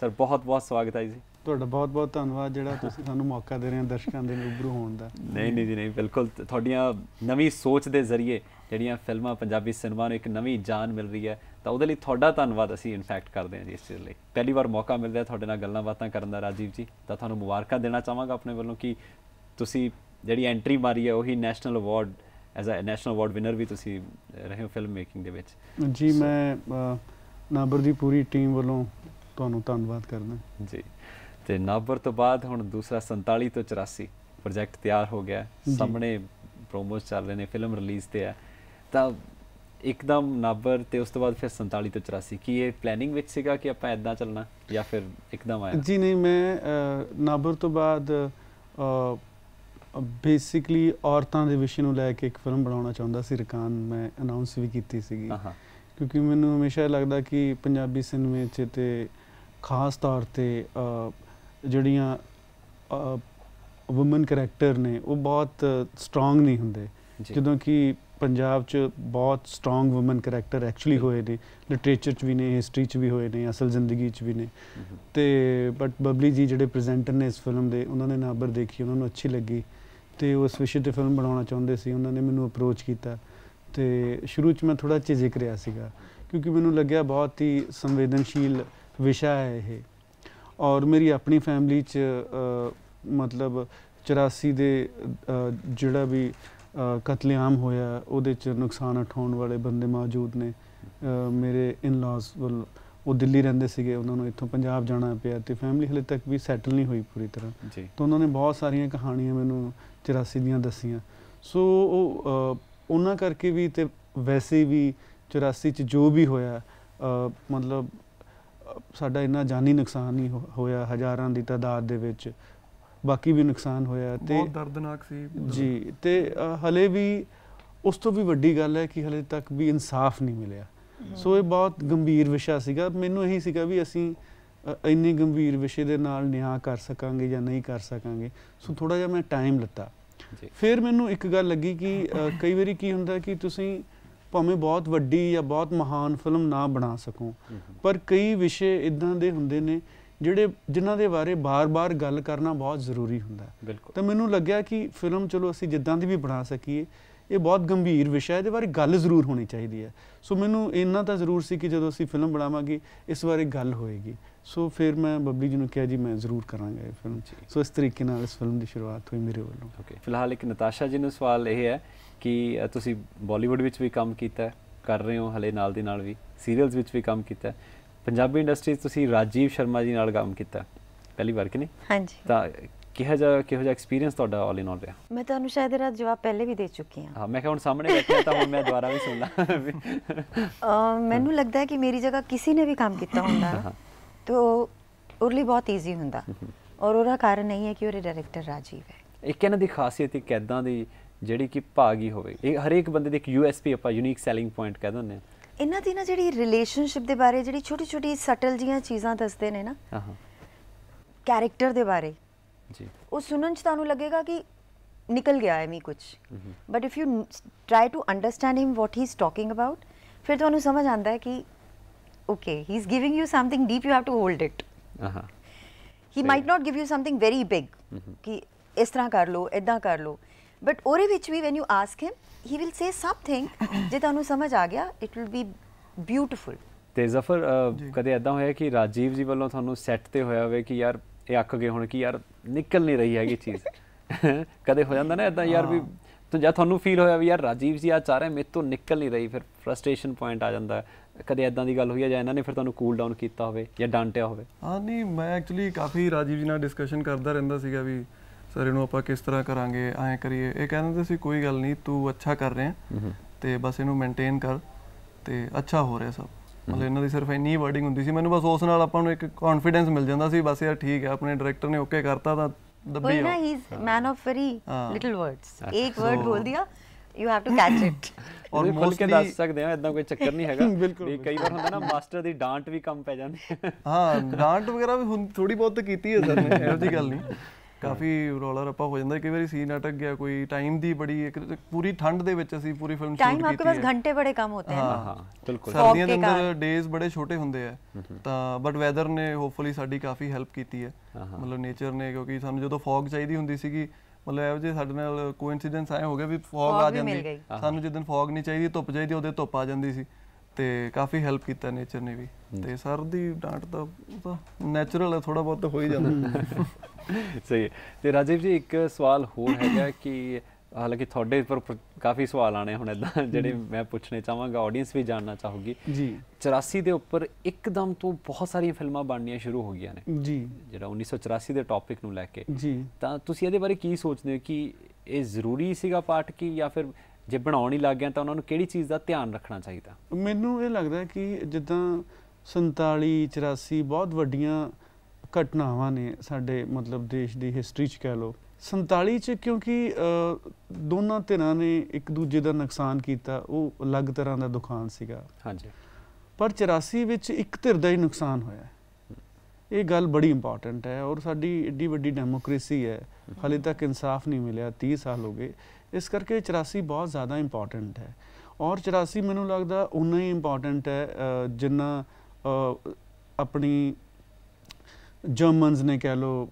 ਸਰ ਬਹੁਤ ਬਹੁਤ ਸਵਾਗਤ ਹੈ ਜੀ ਤੁਹਾਡਾ ਬਹੁਤ ਬਹੁਤ ਧੰਨਵਾਦ ਜਿਹੜਾ ਤੁਸੀਂ ਸਾਨੂੰ ਮੌਕਾ ਦੇ ਰਹੇ ਹੋ ਦਰਸ਼ਕਾਂ ਦੇ ਰੂਬਰੂ ਹੋਣ ਦਾ ਨਹੀਂ ਨਹੀਂ ਜੀ ਨਹੀਂ ਬਿਲਕੁਲ ਤੁਹਾਡੀਆਂ ਨਵੀਂ ਸੋਚ ਦੇ ਜ਼ਰੀਏ ਜਿਹੜੀਆਂ ਫਿਲਮਾਂ ਪੰਜਾਬੀ ਸਿਨੇਮਾ ਨੂੰ ਇੱਕ ਨਵੀਂ ਜਾਨ ਮਿਲ ਰਹੀ ਹੈ ਤਾਂ ਉਹਦੇ ਲਈ ਤੁਹਾਡਾ ਧੰਨਵਾਦ ਅਸੀਂ ਇਨਫੈਕਟ ਕਰਦੇ ਹਾਂ ਜੀ ਇਸ ਚੀਜ਼ ਲਈ ਪਹਿਲੀ ਵਾਰ ਮੌਕਾ ਮਿਲਦਾ ਤੁਹਾਡੇ ਨਾਲ ਗੱਲਾਂ ਬਾਤਾਂ ਕਰਨ ਦਾ ਰਾਜੀਵ ਜੀ ਤਾਂ ਤੁਹਾਨੂੰ ਮੁਬਾਰਕਾਂ ਦੇਣਾ ਚਾਹਾਂਗਾ ਆਪਣੇ ਵੱਲੋਂ ਕਿ ਤੁਸੀਂ ਜਿਹੜੀ ਐਂਟਰੀ ਮਾਰੀ ਹੈ ਉਹੀ national award as a national award winner ਵੀ ਤੁਸੀਂ ਰਹੇ ਹੋ ਫਿਲਮ ਮੇਕਿੰਗ ਦੇ ਵਿੱਚ ਜੀ ਮੈਂ ਨਾਬਰ ਦੀ ਪੂਰੀ ਟੀਮ ਵੱਲੋਂ ਤੁਹਾਨੂੰ ਧੰਨਵਾਦ ਕਰਦਾ ਜੀ ਤੇ ਨਾਬਰ ਤੋਂ ਬਾਅਦ ਹੁਣ ਦੂਸਰਾ 47 ਤੋਂ 84 ਪ੍ਰੋਜੈਕਟ ਤਿਆਰ ਹੋ ਗਿਆ ਸਾਹਮਣੇ ਪ੍ਰੋਮੋਸ ਚੱਲ ਰਹੇ ਨੇ ਫਿਲਮ ਰਿਲੀਜ਼ ਤੇ ਆ ਤਾਂ ਇੱਕਦਮ ਨਾਬਰ ਤੇ ਉਸ ਤੋਂ ਬਾਅਦ ਫਿਰ 47 ਤੋਂ 84 ਕੀ ਇਹ ਪਲੈਨਿੰਗ ਵਿੱਚ ਸੀਗਾ ਕਿ ਆਪਾਂ ਇਦਾਂ ਚੱਲਣਾ ਜਾਂ ਫਿਰ ਇੱਕਦਮ ਆਇਆ ਜੀ ਨਹੀਂ ਮੈਂ ਨਾਬਰ ਤੋਂ ਬਾਅਦ ਬੇਸਿਕਲੀ ਔਰਤਾਂ ਦੇ ਵਿਸ਼ੇ ਨੂੰ ਲੈ ਕੇ ਇੱਕ ਫਿਲਮ ਬਣਾਉਣਾ ਚਾਹੁੰਦਾ ਸੀ ਰਕਾਨ ਮੈਂ ਅਨਾਉਂਸ ਵੀ ਕੀਤੀ ਸੀਗੀ ਕਿਉਂਕਿ ਮੈਨੂੰ ਹਮੇਸ਼ਾ ਲੱਗਦਾ ਕਿ ਪੰਜਾਬੀ ਸਿਨੇਮੇ 'ਚ ਤੇ ਖਾਸ ਤੌਰ ਤੇ ਜਿਹੜੀਆਂ ਔਮਨ ਕੈਰੈਕਟਰ ਨੇ ਉਹ ਬਹੁਤ ਸਟਰੋਂਗ ਨਹੀਂ ਹੁੰਦੇ ਜਦੋਂ ਕਿ ਪੰਜਾਬ 'ਚ ਬਹੁਤ ਸਟਰੋਂਗ ਔਮਨ ਕੈਰੈਕਟਰ ਐਕਚੁਅਲੀ ਹੋਏ ਨੇ ਲਿਟਰੇਚਰ 'ਚ ਵੀ ਨੇ ਹਿਸਟਰੀ 'ਚ ਵੀ ਹੋਏ ਨੇ ਅਸਲ ਜ਼ਿੰਦਗੀ 'ਚ ਵੀ ਨੇ ਤੇ ਬਟ ਬਬਲੀ ਜੀ ਜਿਹੜੇ ਪ੍ਰੈਜ਼ੈਂਟਰ ਨੇ ਇਸ ਫਿਲਮ ਦੇ ਉਹਨਾਂ ਨੇ ਨਾਬਰ ਦੇਖੀ ਉਹਨਾਂ ਨੂੰ ਅੱਛੀ ਲੱਗੀ ਤੇ ਉਸ ਵਿਸ਼ੇ ਤੇ ਫਿਲਮ ਬਣਾਉਣਾ ਚਾਹੁੰਦੇ ਸੀ ਉਹਨਾਂ ਨੇ ਮੈਨੂੰ ਅਪਰੋਚ ਕੀਤਾ ਤੇ ਸ਼ੁਰੂ 'ਚ ਮੈਂ ਥੋੜਾ ਝਿਜਕ ਰਿਹਾ ਸੀਗਾ ਕਿਉਂਕਿ ਮੈਨੂੰ ਲੱਗਿਆ ਬਹੁਤ ਹੀ ਸੰਵੇਦਨਸ਼ੀਲ ਵਿਸ਼ਾ ਹੈ ਇਹ ਔਰ ਮੇਰੀ ਆਪਣੀ ਫੈਮਿਲੀ 'ਚ ਮਤਲਬ 84 ਦੇ ਜਿਹੜਾ ਵੀ ਕਤਲੇਆਮ ਹੋਇਆ ਉਹਦੇ 'ਚ ਨੁਕਸਾਨ ਉਠਾਉਣ ਵਾਲੇ ਬੰਦੇ ਮੌਜੂਦ ਨੇ ਮੇਰੇ ਇਨ-ਲॉज ਵੱਲ ਉਹ ਦਿੱਲੀ ਰਹਿੰਦੇ ਸੀਗੇ ਉਹਨਾਂ ਨੂੰ ਇੱਥੋਂ ਪੰਜਾਬ ਜਾਣਾ ਪਿਆ ਤੇ ਫੈਮਿਲੀ ਹਲੇ ਤੱਕ ਵੀ ਸੈਟਲ ਨਹੀਂ ਹੋਈ ਪੂਰੀ ਤਰ੍ਹਾਂ ਤਾਂ ਉਹਨਾਂ ਨੇ ਬਹੁਤ ਸਾਰੀਆਂ ਕਹਾਣੀਆਂ ਮੈਨੂੰ 84 ਦੀਆਂ ਦੱਸੀਆਂ ਸੋ ਉਹ ਉਹਨਾਂ ਕਰਕੇ ਵੀ ਤੇ ਵੈਸੇ ਵੀ 84 ਚ ਜੋ ਵੀ ਹੋਇਆ ਮਤਲਬ ਸਾਡਾ ਇੰਨਾ ਜਾਨੀ ਨੁਕਸਾਨ ਹੀ ਹੋਇਆ ਹਜ਼ਾਰਾਂ ਦੀ ਤਾਦਾਦ ਦੇ ਵਿੱਚ ਬਾਕੀ ਵੀ ਨੁਕਸਾਨ ਹੋਇਆ ਤੇ ਬਹੁਤ ਦਰਦਨਾਕ ਸੀ ਜੀ ਤੇ ਹਲੇ ਵੀ ਉਸ ਤੋਂ ਵੀ ਵੱਡੀ ਗੱਲ ਹੈ ਕਿ ਹਲੇ ਤੱਕ ਵੀ ਇਨਸਾਫ ਨਹੀਂ ਮਿਲਿਆ ਸੋ ਇਹ ਬਹੁਤ ਗੰਭੀਰ ਵਿਸ਼ਾ ਸੀਗਾ ਮੈਨੂੰ ਇਹੀ ਸੀਗਾ ਵੀ ਅਸੀਂ ਇੰਨੇ ਗੰਭੀਰ ਵਿਸ਼ੇ ਦੇ ਨਾਲ ਨਿਆਂ ਕਰ ਸਕਾਂਗੇ ਜਾਂ ਨਹੀਂ ਕਰ ਸਕਾਂਗੇ ਸੋ ਥੋੜਾ ਜਿਹਾ ਮੈਂ ਟਾਈਮ ਲੱਤਾ ਫਿਰ ਮੈਨੂੰ ਇੱਕ ਗੱਲ ਲੱਗੀ ਕਿ ਕਈ ਵਾਰੀ ਕੀ ਹੁੰਦਾ ਕਿ ਤੁਸੀਂ ਭਾਵੇਂ ਬਹੁਤ ਵੱਡੀ ਜਾਂ ਬਹੁਤ ਮਹਾਨ ਫਿਲਮ ਨਾ ਬਣਾ ਸਕੋ ਪਰ ਕਈ ਵਿਸ਼ੇ ਇਦਾਂ ਦੇ ਹੁੰਦੇ ਨੇ ਜਿਹੜੇ ਜਿਨ੍ਹਾਂ ਦੇ ਬਾਰੇ ਬਾਰ-ਬਾਰ ਗੱਲ ਕਰਨਾ ਬਹੁਤ ਜ਼ਰੂਰੀ ਹੁੰਦਾ ਤਾਂ ਮੈਨੂੰ ਲੱਗਿਆ ਕਿ ਫਿਲਮ ਚਲੋ ਅਸੀਂ ਜਿੱਦਾਂ ਦੀ ਵੀ ਬਣਾ ਸਕੀਏ ਇਹ ਬਹੁਤ ਗੰਭੀਰ ਵਿਸ਼ਾ ਹੈ ਇਹਦੇ ਬਾਰੇ ਗੱਲ ਜ਼ਰੂਰ ਹੋਣੀ ਚਾਹੀਦੀ ਹੈ ਸੋ ਮੈਨੂੰ ਇੰਨਾ ਤਾਂ ਜ਼ਰੂਰ ਸੀ ਕਿ ਜਦੋਂ ਅਸੀਂ ਫਿਲਮ ਬਣਾਵਾਂਗੇ ਇਸ ਬਾਰੇ ਗੱਲ ਹੋਏਗੀ ਸੋ ਫਿਰ ਮੈਂ ਬੱਬਲੀ ਜੀ ਨੂੰ ਕਿਹਾ ਜੀ ਮੈਂ ਜ਼ਰੂਰ ਕਰਾਂਗਾ ਇਹ ਫਿਲਮ ਸੋ ਇਸ ਤਰੀਕੇ ਨਾਲ ਇਸ ਫਿਲਮ ਦੀ ਸ਼ੁਰੂਆਤ ਹੋਈ ਮੇਰੇ ਵੱਲੋਂ ਫਿਲਹਾਲ ਇੱਕ ਨਤਾਸ਼ਾ ਜੀ ਨੂੰ ਸਵਾਲ ਇਹ ਹੈ ਕਿ ਤੁਸੀਂ ਬਾਲੀਵੁੱਡ ਵਿੱਚ ਵੀ ਕੰਮ ਕੀਤਾ ਕਰ ਰਹੇ ਹੋ ਹਲੇ ਨਾਲ ਦੇ ਨਾਲ ਵੀ ਸੀਰੀਅਲਸ ਵਿੱਚ ਵੀ ਕੰਮ ਕੀਤਾ ਪੰਜਾਬੀ ਇੰਡਸਟਰੀ ਤੁਸੀਂ ਰਾਜੀਵ ਸ਼ਰਮਾ ਜੀ ਨਾਲ ਕੰਮ ਕੀਤਾ ਪਹਿਲੀ ਵਾਰ ਕਿ ਨਹੀਂ ਹਾਂਜੀ ਤਾਂ ਕਿਹਾ ਜਾ ਕਿਹੋ ਜਿਹਾ ਐਕਸਪੀਰੀਅੰਸ ਤੁਹਾਡਾ ਆਲ ਇਨ ਆਲ ਰਿਹਾ ਮੈਂ ਤੁਹਾਨੂੰ ਸ਼ਾਇਦ ਇਹਦਾ ਜਵਾਬ ਪਹਿਲੇ ਵੀ ਦੇ ਚੁੱਕੀ ਹਾਂ ਹਾਂ ਮੈਂ ਕਿਹਾ ਹੁਣ ਸਾਹਮਣੇ ਬੈਠਿਆ ਤਾਂ ਹੁਣ ਮੈਂ ਦੁਬਾਰਾ ਵੀ ਸੁਣਨਾ ਮੈਨੂੰ ਲੱਗਦਾ ਹੈ ਕਿ ਮੇਰੀ ਜਗ੍ਹਾ ਕਿਸੇ ਨੇ ਵੀ ਕੰਮ ਕੀਤਾ ਹੁੰਦਾ ਤਾਂ ਉਰਲੀ ਬਹੁਤ ਈਜ਼ੀ ਹੁੰਦਾ ਔਰ ਉਹਦਾ ਕਾਰਨ ਨਹੀਂ ਹੈ ਕਿ ਉਹ ਡਾਇਰੈਕਟਰ ਰਾਜੀਵ ਹੈ ਇੱਕ ਇਹਨਾਂ ਦੀ ਖਾਸੀਅਤ ਇੱਕ ਐਦਾਂ ਦੀ ਜਿਹੜੀ ਕਿ ਭਾਗ ਹੀ ਹੋਵੇ ਇਹ ਹਰੇਕ ਬੰਦੇ ਦੀ ਇੱਕ ਯੂਐਸਪੀ ਆਪਾਂ ਯੂਨੀਕ ਸੈਲਿੰਗ ਪੁਆਇੰਟ ਕਹਿ ਦਿੰਦੇ ਆ ਇਹਨਾਂ ਦੀ ਨਾ ਜਿਹੜੀ ਰਿਲੇਸ਼ਨਸ਼ਿਪ ਦੇ ਬਾਰੇ ਜਿਹੜੀ ਛੋਟੀ ਛੋਟੀ ਸਟਲ ਜੀਆਂ ਚੀਜ਼ਾਂ ਦੱਸਦੇ ਨੇ ਨਾ ਹਾਂ ਕੈਰੈਕਟਰ ਦੇ ਬਾਰੇ ਜੀ ਉਹ ਸੁਣਨ ਚ ਤੁਹਾਨੂੰ ਲੱਗੇਗਾ ਕਿ ਨਿਕਲ ਗਿਆ ਐਵੇਂ ਕੁਝ but if you try to understand him what he is talking about ਫਿਰ ਤੁਹਾਨੂੰ ਸਮਝ ਆਉਂਦਾ ਹੈ ਕਿ okay he is giving you something deep you have to hold it ਹਾਂ he might not give you something very big ਕਿ ਇਸ ਤਰ੍ਹਾਂ ਕਰ ਲਓ ਇਦਾਂ ਕਰ ਲਓ ਬਟ ਉਹਦੇ ਵਿੱਚ ਵੀ when you ask him he will say something ਜੇ ਤੁਹਾਨੂੰ ਸਮਝ ਆ ਗਿਆ ਇਟ ਵਿਲ ਬੀ ਬਿਊਟੀਫੁਲ ਤੇ ਜ਼ਫਰ ਕਦੇ ਐਦਾਂ ਹੋਇਆ ਕਿ ਰਾਜੀਵ ਜੀ ਵੱਲੋਂ ਤੁਹਾਨੂੰ ਸੈੱਟ ਤੇ ਹੋਇਆ ਹੋਵੇ ਕਿ ਯਾਰ ਇਹ ਅੱਖ ਗਏ ਹੁਣ ਕਿ ਯਾਰ ਨਿਕਲ ਨਹੀਂ ਰਹੀ ਹੈਗੀ ਚੀਜ਼ [LAUGHS] ਕਦੇ ਹੋ ਜਾਂਦਾ ਨਾ ਐਦਾਂ ਯਾਰ ਵੀ ਤੋ ਜਾਂ ਤੁਹਾਨੂੰ ਫੀਲ ਹੋਇਆ ਵੀ ਯਾਰ ਰਾਜੀਵ ਜੀ ਆ ਚਾਹ ਰਿਹਾ ਮੇਰੇ ਤੋਂ ਨਿਕਲ ਨਹੀਂ ਰਹੀ ਫਿਰ ਫਰਸਟ੍ਰੇਸ਼ਨ ਪੁਆਇੰਟ ਆ ਜਾਂਦਾ ਕਦੇ ਐਦਾਂ ਦੀ ਗੱਲ ਹੋਈ ਹੈ ਜਾਂ ਇਹਨਾਂ ਨੇ ਫਿਰ ਤੁਹਾਨੂੰ ਕੂਲ ਡਾਊਨ ਕੀਤਾ ਹੋਵੇ ਜਾਂ ਡਾਂਟਿਆ ਹੋਵੇ ਹਾਂ ਨਹੀਂ ਮੈਂ ਐਕਚੁਅਲੀ ਕਾਫੀ ਰਾਜੀਵ ਜੀ ਨਾਲ ਡਿਸਕਸ਼ਨ ਕਰਦਾ ਰਹਿੰਦਾ ਸੀਗਾ ਵੀ ਸਰ ਇਹਨੂੰ ਆਪਾਂ ਕਿਸ ਤਰ੍ਹਾਂ ਕਰਾਂਗੇ ਐਂ ਕਰੀਏ ਇਹ ਕਹਿੰਦੇ ਸੀ ਕੋਈ ਗੱਲ ਨਹੀਂ ਤੂੰ ਅੱਛਾ ਕਰ ਰਿਹਾ ਤੇ ਬਸ ਇਹਨੂੰ ਮੇਨਟੇਨ ਕਰ ਤੇ ਅੱਛਾ ਹੋ ਰਿਹਾ ਸਭ ਮਤਲਬ ਇਹਨਾਂ ਦੀ ਸਿਰਫ ਇੰਨੀ ਵਰਡਿੰਗ ਹੁੰਦੀ ਸੀ ਮੈਨੂੰ ਬਸ ਉਸ ਨਾਲ ਆਪਾਂ ਨੂੰ ਇੱਕ ਕੌਨਫੀਡੈਂਸ ਮਿਲ ਜਾਂਦਾ ਸੀ ਬਸ ਯਾਰ ਠੀਕ ਹੈ ਆਪਣੇ ਡਾਇਰੈਕਟਰ ਨੇ ਓਕੇ ਕਰਤਾ ਤਾਂ ਦੱਬੀ ਉਹ ਨਾ he is man of very little words ਇੱਕ ਵਰਡ ਬੋਲ ਦਿਆ you have to catch it ਔਰ ਮੋਸਟ ਕੇ ਦੱਸ ਸਕਦੇ ਆ ਇਦਾਂ ਕੋਈ ਚੱਕਰ ਨਹੀਂ ਹੈਗਾ [LAUGHS] ਵੀ ਕਈ ਵਾਰ ਹੁੰਦਾ ਨਾ ਮਾਸਟਰ ਦੀ ਡਾਂਟ ਵੀ ਕੰਮ ਪੈ ਜਾਂਦੀ ਹਾਂ ਡਾਂਟ ਵਗੈਰਾ ਵੀ ਥੋੜੀ ਬਹੁਤ ਕੀਤੀ ਹੈ ਸਰ ਨੇ ਇਹੋ ਜੀ ਗੱਲ ਨਹੀਂ ਕਾਫੀ ਰੋਲਾ ਰੱਪਾ ਹੋ ਜਾਂਦਾ ਕਈ ਵਾਰੀ ਸੀਨ ਅਟਕ ਗਿਆ ਕੋਈ ਟਾਈਮ ਦੀ ਬੜੀ ਇੱਕ ਪੂਰੀ ਠੰਡ ਦੇ ਵਿੱਚ ਅਸੀਂ ਪੂਰੀ ਫਿਲਮ ਸ਼ੂਟ ਕੀਤੀ ਹੈ ਟਾਈਮ ਆਪਕੇ ਪਾਸ ਘੰਟੇ ਬੜੇ ਕਮ ਹੋਤੇ ਹਨ ਹਾਂ ਹਾਂ ਬਿਲਕੁਲ ਸਰਦੀਆਂ ਦੇ ਅੰਦਰ ਡੇਜ਼ ਬੜੇ ਛੋਟੇ ਹੁੰਦੇ ਆ ਤਾਂ ਬਟ ਵੈਦਰ ਨੇ ਹੋਪਫੁਲੀ ਸਾਡੀ ਕਾਫੀ ਹੈਲਪ ਕੀਤੀ ਹੈ ਮਤਲਬ ਨੇਚਰ ਨੇ ਕਿਉਂਕਿ ਸਾਨੂੰ ਜਦੋਂ ਫੌਗ ਚਾਹੀਦੀ ਹੁੰਦੀ ਸੀਗੀ ਮਤਲਬ ਇਹੋ ਜੇ ਸਾਡੇ ਨਾਲ ਕੋਇਨਸੀਡੈਂਸ ਆਇਆ ਹੋ ਗਿਆ ਵੀ ਫੌਗ ਆ ਜਾਂਦੀ ਸਾਨੂੰ ਜਦੋਂ ਫੌਗ ਨਹੀਂ ਚਾਹੀਦੀ ਧੁੱਪ ਚਾਹੀਦੀ ਉਹਦੇ ਧੁੱਪ ਆ ਜਾਂਦੀ ਸੀ ਤੇ ਕਾਫੀ ਹੈਲਪ ਕੀਤਾ ਨੇਚਰ ਨੇ ਵੀ ਤੇ ਸਰ ਦੀ ਡਾਂਟ ਤਾਂ ਨੇਚਰਲ ਹੈ ਥੋੜਾ ਬਹੁਤ ਹੋ ਹੀ ਜਾਂਦਾ [LAUGHS] ਸਹੀ ਤੇ ਰਾਜੀਵ ਜੀ ਇੱਕ ਸਵਾਲ ਹੋਰ ਹੈਗਾ ਕਿ ਹਾਲਾਂਕਿ ਤੁਹਾਡੇ ਉੱਪਰ ਕਾਫੀ ਸਵਾਲ ਆਣੇ ਹੁਣ ਇਦਾਂ ਜਿਹੜੇ ਮੈਂ ਪੁੱਛਣੇ ਚਾਹਾਂਗਾ ਆਡੀਅנס ਵੀ ਜਾਣਨਾ ਚਾਹੂਗੀ ਜੀ 84 ਦੇ ਉੱਪਰ ਇੱਕਦਮ ਤੋਂ ਬਹੁਤ ਸਾਰੀਆਂ ਫਿਲਮਾਂ ਬਣਨੀਆਂ ਸ਼ੁਰੂ ਹੋ ਗਈਆਂ ਨੇ ਜੀ ਜਿਹੜਾ 1984 ਦੇ ਟੌਪਿਕ ਨੂੰ ਲੈ ਕੇ ਜੀ ਤਾਂ ਤੁਸੀਂ ਇਹਦੇ ਬਾਰੇ ਕੀ ਸੋਚਦੇ ਹੋ ਕਿ ਇਹ ਜ਼ਰੂਰੀ ਸੀਗਾ ਪਾਠ ਕੀ ਜਾਂ ਫਿਰ ਜੇ ਬਣਾਉਣ ਹੀ ਲੱਗ ਗਿਆ ਤਾਂ ਉਹਨਾਂ ਨੂੰ ਕਿਹੜੀ ਚੀਜ਼ ਦਾ ਧਿਆਨ ਰੱਖਣਾ ਚਾਹੀਦਾ ਮੈਨੂੰ ਇਹ ਲੱਗਦਾ ਕਿ ਜਿੱਦਾਂ 47 84 ਬਹੁਤ ਵੱਡੀਆਂ ਘਟਨਾਵਾਂ ਨੇ ਸਾਡੇ ਮਤਲਬ ਦੇਸ਼ ਦੀ ਹਿਸਟਰੀ 'ਚ ਕਹਿ ਲਓ 47 'ਚ ਕਿਉਂਕਿ ਦੋਨਾਂ ਧਿਰਾਂ ਨੇ ਇੱਕ ਦੂਜੇ ਦਾ ਨੁਕਸਾਨ ਕੀਤਾ ਉਹ ਅਲੱਗ ਤਰ੍ਹਾਂ ਦਾ ਦੁਖਾਨ ਸੀਗਾ ਹਾਂਜੀ ਪਰ 84 ਵਿੱਚ ਇੱਕ ਧਿਰ ਦਾ ਹੀ ਨੁਕਸਾਨ ਹੋਇਆ ਇਹ ਗੱਲ ਬੜੀ ਇੰਪੋਰਟੈਂਟ ਹੈ ਔਰ ਸਾਡੀ ਏਡੀ ਵੱਡੀ ਡੈਮੋਕ੍ਰੇਸੀ ਹੈ ਹਲੇ ਤੱਕ ਇਨਸਾਫ ਨਹੀਂ ਮਿਲਿਆ 30 ਸਾਲ ਹੋ ਗਏ ਇਸ ਕਰਕੇ 84 ਬਹੁਤ ਜ਼ਿਆਦਾ ਇੰਪੋਰਟੈਂਟ ਹੈ ਔਰ 84 ਮੈਨੂੰ ਲੱਗਦਾ ਉਨਾ ਹੀ ਇੰਪੋਰਟੈਂਟ ਹੈ ਜਿੰਨਾ ਆਪਣੀ ਜਰਮਨਸ ਨੇ ਕਹਿ ਲੋ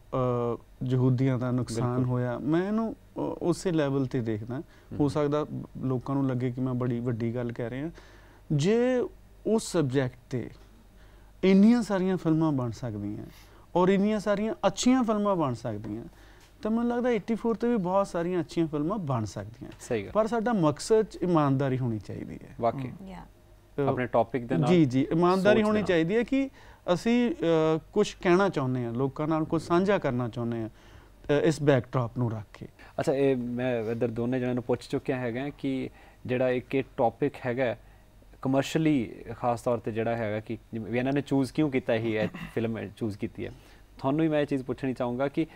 ਯਹੂਦੀਆਂ ਦਾ ਨੁਕਸਾਨ ਹੋਇਆ ਮੈਂ ਇਹਨੂੰ ਉਸੇ ਲੈਵਲ ਤੇ ਦੇਖਦਾ ਹੋ ਸਕਦਾ ਲੋਕਾਂ ਨੂੰ ਲੱਗੇ ਕਿ ਮੈਂ ਬੜੀ ਵੱਡੀ ਗੱਲ ਕਹਿ ਰਿਹਾ ਜੇ ਉਸ ਸਬਜੈਕਟ ਤੇ ਇੰਨੀਆਂ ਸਾਰੀਆਂ ਫਿਲਮਾਂ ਬਣ ਸਕਦੀਆਂ ਔਰ ਇੰਨੀਆਂ ਸਾਰੀਆਂ ਅੱਛੀਆਂ ਫਿਲਮਾਂ ਬਣ ਸਕਦੀਆਂ ਤਾਂ ਮੈਨੂੰ ਲੱਗਦਾ 84 ਤੇ ਵੀ ਬਹੁਤ ਸਾਰੀਆਂ ਅੱਛੀਆਂ ਫਿਲਮਾਂ ਬਣ ਸਕਦੀਆਂ ਪਰ ਸਾਡਾ ਮਕਸਦ ਇਮਾਨਦਾਰੀ ਹੋਣੀ ਚਾਹੀਦੀ ਹੈ ਵਾਕਈ ਆਪਣੇ ਟੌਪਿਕ ਦੇ ਨਾਲ ਜੀ ਜੀ ਇਮਾਨਦਾਰੀ ਹੋਣੀ ਚਾਹੀਦੀ ਹੈ ਕਿ ਅਸੀਂ ਕੁਝ ਕਹਿਣਾ ਚਾਹੁੰਦੇ ਹਾਂ ਲੋਕਾਂ ਨਾਲ ਕੁਝ ਸਾਂਝਾ ਕਰਨਾ ਚਾਹੁੰਦੇ ਹਾਂ ਇਸ ਬੈਕਡ੍ਰੌਪ ਨੂੰ ਰੱਖ ਕੇ ਅੱਛਾ ਇਹ ਮੈਂ ਇਧਰ ਦੋਨੇ ਜਣਾਂ ਨੂੰ ਪੁੱਛ ਚੁੱਕਿਆ ਹੈਗਾ ਕਿ ਜਿਹੜਾ ਇੱਕ ਇਹ ਟੌਪਿਕ ਹੈਗਾ ਕਮਰਸ਼ੀਅਲੀ ਖਾਸ ਤੌਰ ਤੇ ਜਿਹੜਾ ਹੈਗਾ ਕਿ ਵੀ ਇਹਨਾਂ ਨੇ ਚੂਜ਼ ਕਿਉਂ ਕੀਤਾ ਹੀ ਹੈ ਫਿਲਮ ਚੂਜ਼ ਕੀਤੀ ਹੈ ਤੁਹਾਨੂੰ ਵੀ ਮੈਂ ਇਹ ਚੀਜ਼ ਪੁੱਛਣੀ ਚਾਹੂੰਗਾ ਕਿ